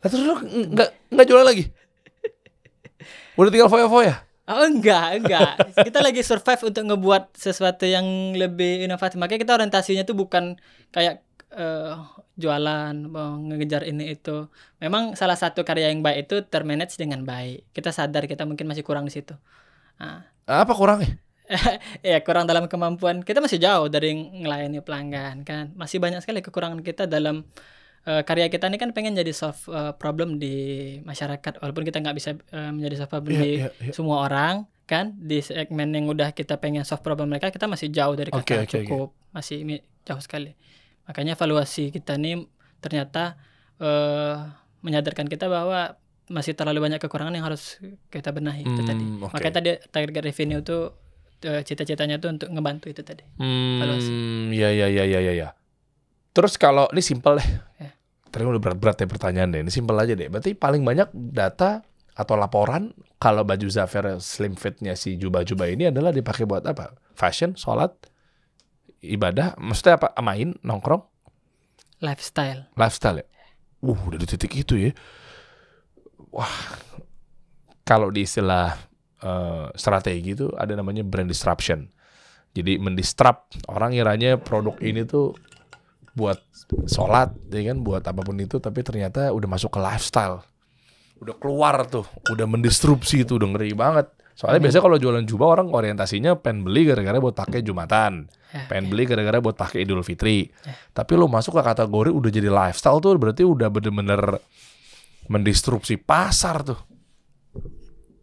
Nah, terus nggak nggak jualan lagi? Udah tinggal foya foya? Oh, enggak, enggak. kita lagi survive untuk ngebuat sesuatu yang lebih inovatif. Makanya kita orientasinya tuh bukan kayak uh, jualan, mau eh, ngejar ini itu. Memang salah satu karya yang baik itu termanage dengan baik. Kita sadar kita mungkin masih kurang di situ. Nah. Apa ya ya kurang dalam kemampuan kita masih jauh dari ngelayani pelanggan kan masih banyak sekali kekurangan kita dalam uh, karya kita ini kan pengen jadi soft uh, eh, problem di masyarakat walaupun kita nggak bisa uh, menjadi soft problem yeah, di yeah, yeah. semua orang kan di segmen yang udah kita pengen soft problem mereka kita masih jauh dari kata okay, okay, cukup okay. masih jauh sekali makanya evaluasi kita ini ternyata uh, menyadarkan kita bahwa masih terlalu banyak kekurangan yang harus kita benahi hmm, itu tadi hmm, okay. makanya tadi target revenue itu Eh, cita-citanya tuh untuk ngebantu itu tadi. Hmm, ya ya ya ya ya ya. Terus kalau ini simpel deh. Ya. Tadi udah berat-berat ya pertanyaan deh. Ini simpel aja deh. Berarti paling banyak data atau laporan kalau baju Zafir slim fitnya si jubah-jubah ini adalah dipakai buat apa? Fashion, sholat, ibadah, maksudnya apa? Main, nongkrong? Lifestyle. Lifestyle ya? Uh, udah di titik itu ya. Wah, kalau di istilah uh, strategi itu ada namanya brand disruption. Jadi mendisrupt orang kiranya produk ini tuh buat sholat, ya kan, buat apapun itu, tapi ternyata udah masuk ke lifestyle, udah keluar tuh, udah mendistrupsi itu, udah ngeri banget. Soalnya hmm. biasanya kalau jualan jubah orang orientasinya pengen beli gara-gara buat pakai jumatan, ya, pengen ya. beli gara-gara buat pakai Idul Fitri. Ya. Tapi lo masuk ke kategori udah jadi lifestyle tuh berarti udah bener-bener mendistrupsi pasar tuh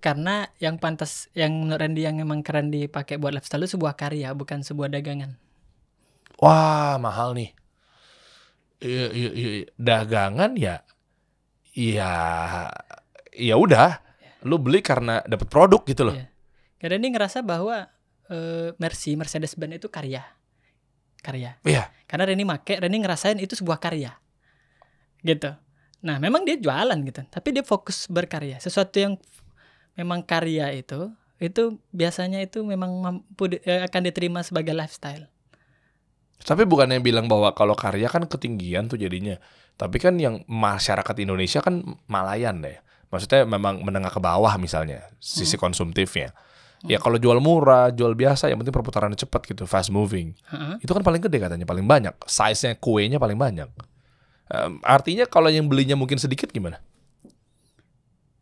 karena yang pantas yang menurut Randy yang emang keren dipakai buat lifestyle itu sebuah karya bukan sebuah dagangan wah mahal nih iya iya iya, iya. dagangan ya iya ya udah yeah. lu beli karena dapat produk gitu loh yeah. karena ini ngerasa bahwa uh, Mercy Mercedes Benz itu karya karya yeah. karena Reni make Reni ngerasain itu sebuah karya gitu nah memang dia jualan gitu tapi dia fokus berkarya sesuatu yang memang karya itu itu biasanya itu memang mampu di, eh, akan diterima sebagai lifestyle. Tapi bukannya bilang bahwa kalau karya kan ketinggian tuh jadinya. Tapi kan yang masyarakat Indonesia kan malayan deh. Maksudnya memang menengah ke bawah misalnya sisi hmm. konsumtifnya. Ya hmm. Ya kalau jual murah, jual biasa yang penting perputaran cepat gitu, fast moving. Hmm. Itu kan paling gede katanya, paling banyak. Size-nya kuenya paling banyak. Um, artinya kalau yang belinya mungkin sedikit gimana?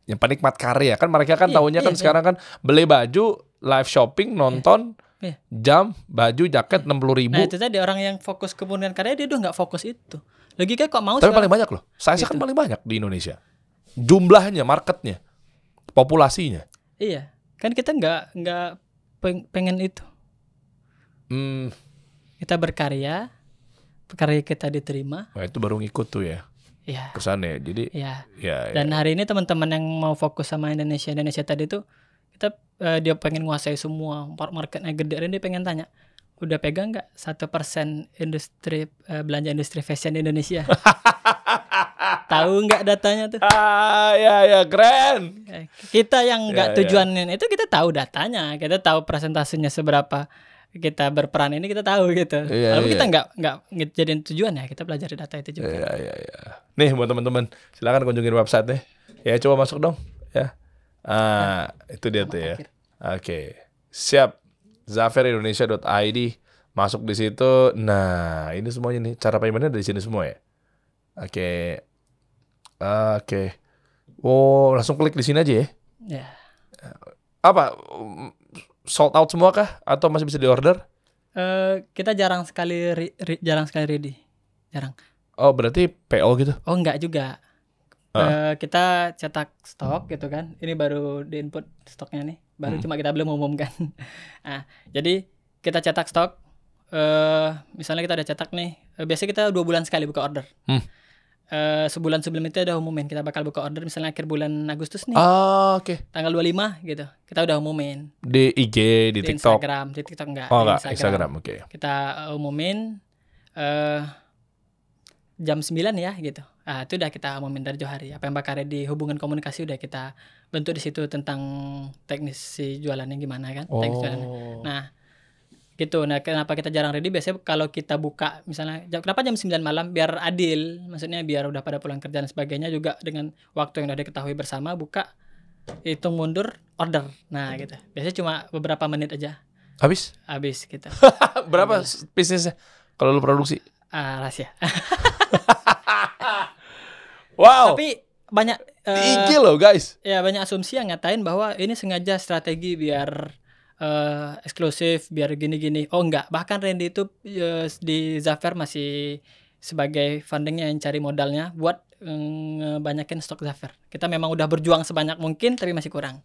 yang penikmat karya kan mereka kan yeah, tahunya yeah, kan yeah. sekarang iya. kan beli baju live shopping nonton yeah. Yeah. jam baju jaket iya. enam puluh ribu nah itu tadi orang yang fokus ke kemudian karya dia udah nggak fokus itu lagi kayak kok mau tapi paling banyak loh saya kan gitu. kan paling banyak di Indonesia jumlahnya marketnya populasinya iya kan kita nggak nggak pengen itu hmm. kita berkarya karya kita diterima Wah, itu baru ngikut tuh ya yeah. ya Jadi yeah. ya. Dan ya. hari ini teman-teman yang mau fokus sama Indonesia Indonesia tadi tuh kita uh, dia pengen nguasai semua market marketnya gede dan dia pengen tanya udah pegang nggak satu persen industri uh, belanja industri fashion Indonesia tahu nggak datanya tuh ah ya ya keren eh, kita yang nggak ya, tujuannya ya. itu kita tahu datanya kita tahu presentasinya seberapa kita berperan ini kita tahu gitu. Iya, iya. kita nggak nggak jadiin tujuan ya, kita pelajari data itu juga. Iya iya iya. Nih buat teman-teman, silakan kunjungi website nih. Ya coba masuk dong ya. Ah, ya, itu dia tuh ya. Oke. Okay. Siap. zaferindonesia.id masuk di situ. Nah, ini semuanya nih cara paymentnya dari sini semua ya. Oke. Oke. Okay. Oh, langsung klik di sini aja ya. Ya. Apa sold out semua kah atau masih bisa diorder? Uh, kita jarang sekali ri, ri, jarang sekali ready. Jarang. Oh, berarti PO gitu. Oh, enggak juga. Uh. Uh, kita cetak stok gitu kan. Ini baru di input stoknya nih. Baru hmm. cuma kita belum umumkan. nah, jadi kita cetak stok. Uh, misalnya kita ada cetak nih. Uh, biasanya kita dua bulan sekali buka order. Hmm. Eh, sebulan sebelum itu udah umumin kita bakal buka order misalnya akhir bulan Agustus nih. Ah, oke. Okay. Tanggal 25 gitu. Kita udah umumin. Di IG, di, di TikTok. Instagram, di TikTok enggak. Oh, enggak. Instagram, Instagram oke. Okay. Kita eh, umumin uh, jam 9 ya gitu. Ah, itu udah kita umumin dari Johari. Apa yang bakal di hubungan komunikasi udah kita bentuk di situ tentang teknis si jualannya gimana kan, oh. teknis jualannya. Nah, gitu nah kenapa kita jarang ready biasanya kalau kita buka misalnya kenapa jam 9 malam biar adil maksudnya biar udah pada pulang kerja dan sebagainya juga dengan waktu yang udah diketahui bersama buka itu mundur order nah hmm. gitu biasanya cuma beberapa menit aja habis habis gitu berapa bisnisnya kalau lu produksi ah uh, rahasia wow tapi banyak uh, eh, IG loh guys ya banyak asumsi yang ngatain bahwa ini sengaja strategi biar uh, eksklusif biar gini-gini. Oh enggak, bahkan Randy itu uh, di Zafer masih sebagai fundingnya yang cari modalnya buat eh, ngebanyakin stok Zafer. Kita memang udah berjuang sebanyak mungkin tapi masih kurang.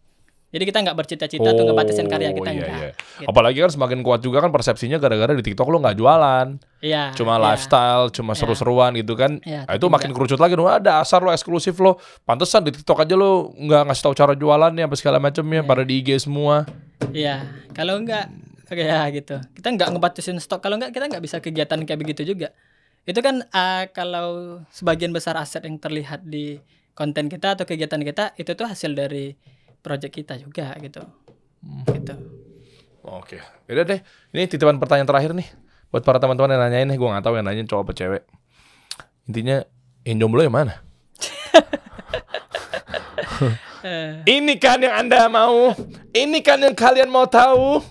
Jadi kita nggak bercita-cita oh, tuh ngebatasin karya oh, kita iya, enggak. Iya. Gitu. Apalagi kan semakin kuat juga kan persepsinya gara-gara di TikTok lu nggak jualan. Iya. Cuma iya, lifestyle, cuma iya. seru-seruan gitu kan. Iya, nah, itu makin enggak. kerucut lagi dong. Ada asar lo eksklusif lo. Pantesan di TikTok aja lo nggak ngasih tahu cara jualannya apa segala macamnya iya. pada di IG semua. Iya. Kalau nggak ya gitu. Kita nggak ngebatasin stok. Kalau nggak kita nggak bisa kegiatan kayak begitu juga. Itu kan uh, kalau sebagian besar aset yang terlihat di konten kita atau kegiatan kita itu tuh hasil dari project kita juga gitu. Hmm. Gitu. Oke. Beda deh. Ini titipan pertanyaan terakhir nih buat para teman-teman yang nanyain nih, gua nggak tahu yang nanyain cowok apa cewek. Intinya yang jomblo yang mana? ini kan yang Anda mau. Ini kan yang kalian mau tahu.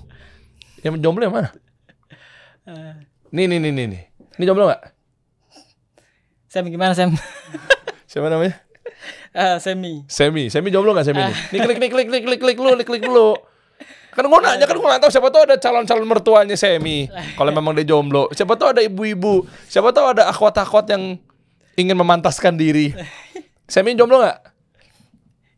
Yang jomblo yang mana? Eh. Nih, nih, nih, nih, nih. Ini jomblo nggak Sam gimana Sam? Siapa namanya? Uh, semi. Semi. Semi jomblo gak Semi uh. Eh. nih? klik klik klik klik klik klik lu, klik klik lu Kan gue nanya kan gue gak tahu siapa tau ada calon-calon mertuanya Semi. Kalau memang dia jomblo, siapa tau ada ibu-ibu, siapa tau ada akhwat-akhwat yang ingin memantaskan diri. Semi jomblo gak?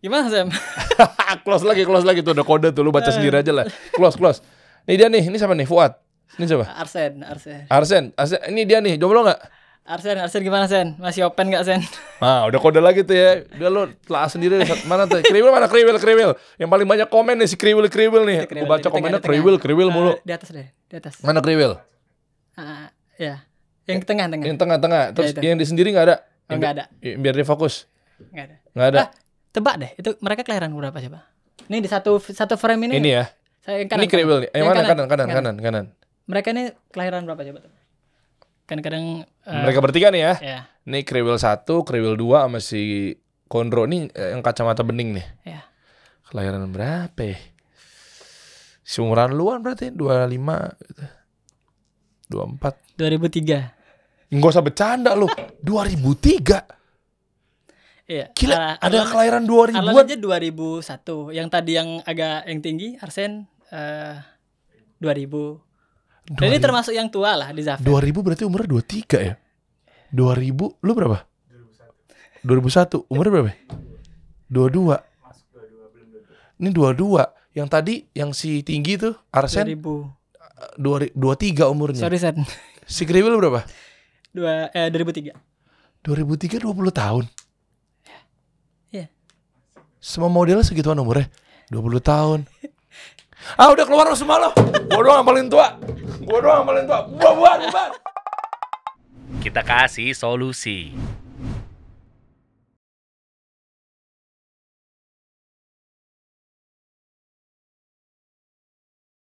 Gimana Sam? close lagi, close lagi tuh ada kode tuh lu baca eh. sendiri aja lah. Close, close. Nih dia nih, ini siapa nih? Fuad. Ini siapa? Arsen, Arsen. Arsen, Arsen. Ini dia nih, jomblo gak? Arsen, Arsen gimana Sen? Masih open gak Sen? Nah, udah kode lagi tuh ya. Udah lo telah sendiri mana tuh? Kriwil mana? Kriwil, Kriwil. Yang paling banyak komen nih si Kriwil, Kriwil nih. Gue baca di komennya Kriwil, Kriwil uh, mulu. Di atas deh, di atas. Mana Kriwil? Uh, ya, yang tengah, tengah. Yang tengah, tengah. Terus ya, yang di sendiri gak ada? Oh, yang gak ada. Biar dia fokus. Gak ada. Gak ada. Ah, tebak deh, itu mereka kelahiran berapa siapa? Ini di satu satu frame ini. Ini ya. Ini Kriwil nih. Eh, yang, mana? Kanan, kanan, kanan, kanan. Mereka ini kelahiran berapa coba tuh? kan kadang uh, mereka bertiga nih ya. Yeah. Nih Kriwil 1, Kriwil 2 sama si Kondro nih eh, yang kacamata bening nih. Yeah. Kelahiran berapa ya? Seumuran luan berarti 25 gitu. 24 2003 Enggak usah bercanda lu 2003 Iya. Gila, uh, ada ala, kelahiran 2000 Alan aja 2001. Yang tadi yang agak yang tinggi Arsen uh, 2000. Jadi termasuk yang tua lah di Zafir. 2000 berarti umur 23 ya? 2000, lu berapa? 2001. 2001, umur berapa? 22. Ini 22. Yang tadi yang si tinggi tuh Arsen 2000. 23 umurnya. Sorry Sen. Si Kriwil berapa? 2 eh 2003. 2003 20 tahun. Iya. Yeah. Semua modelnya segituan umurnya. 20 tahun. Ah udah keluar lu semua lo. Gua doang yang paling tua. Gua doang yang paling tua. Buat buat, buat. Kita kasih solusi.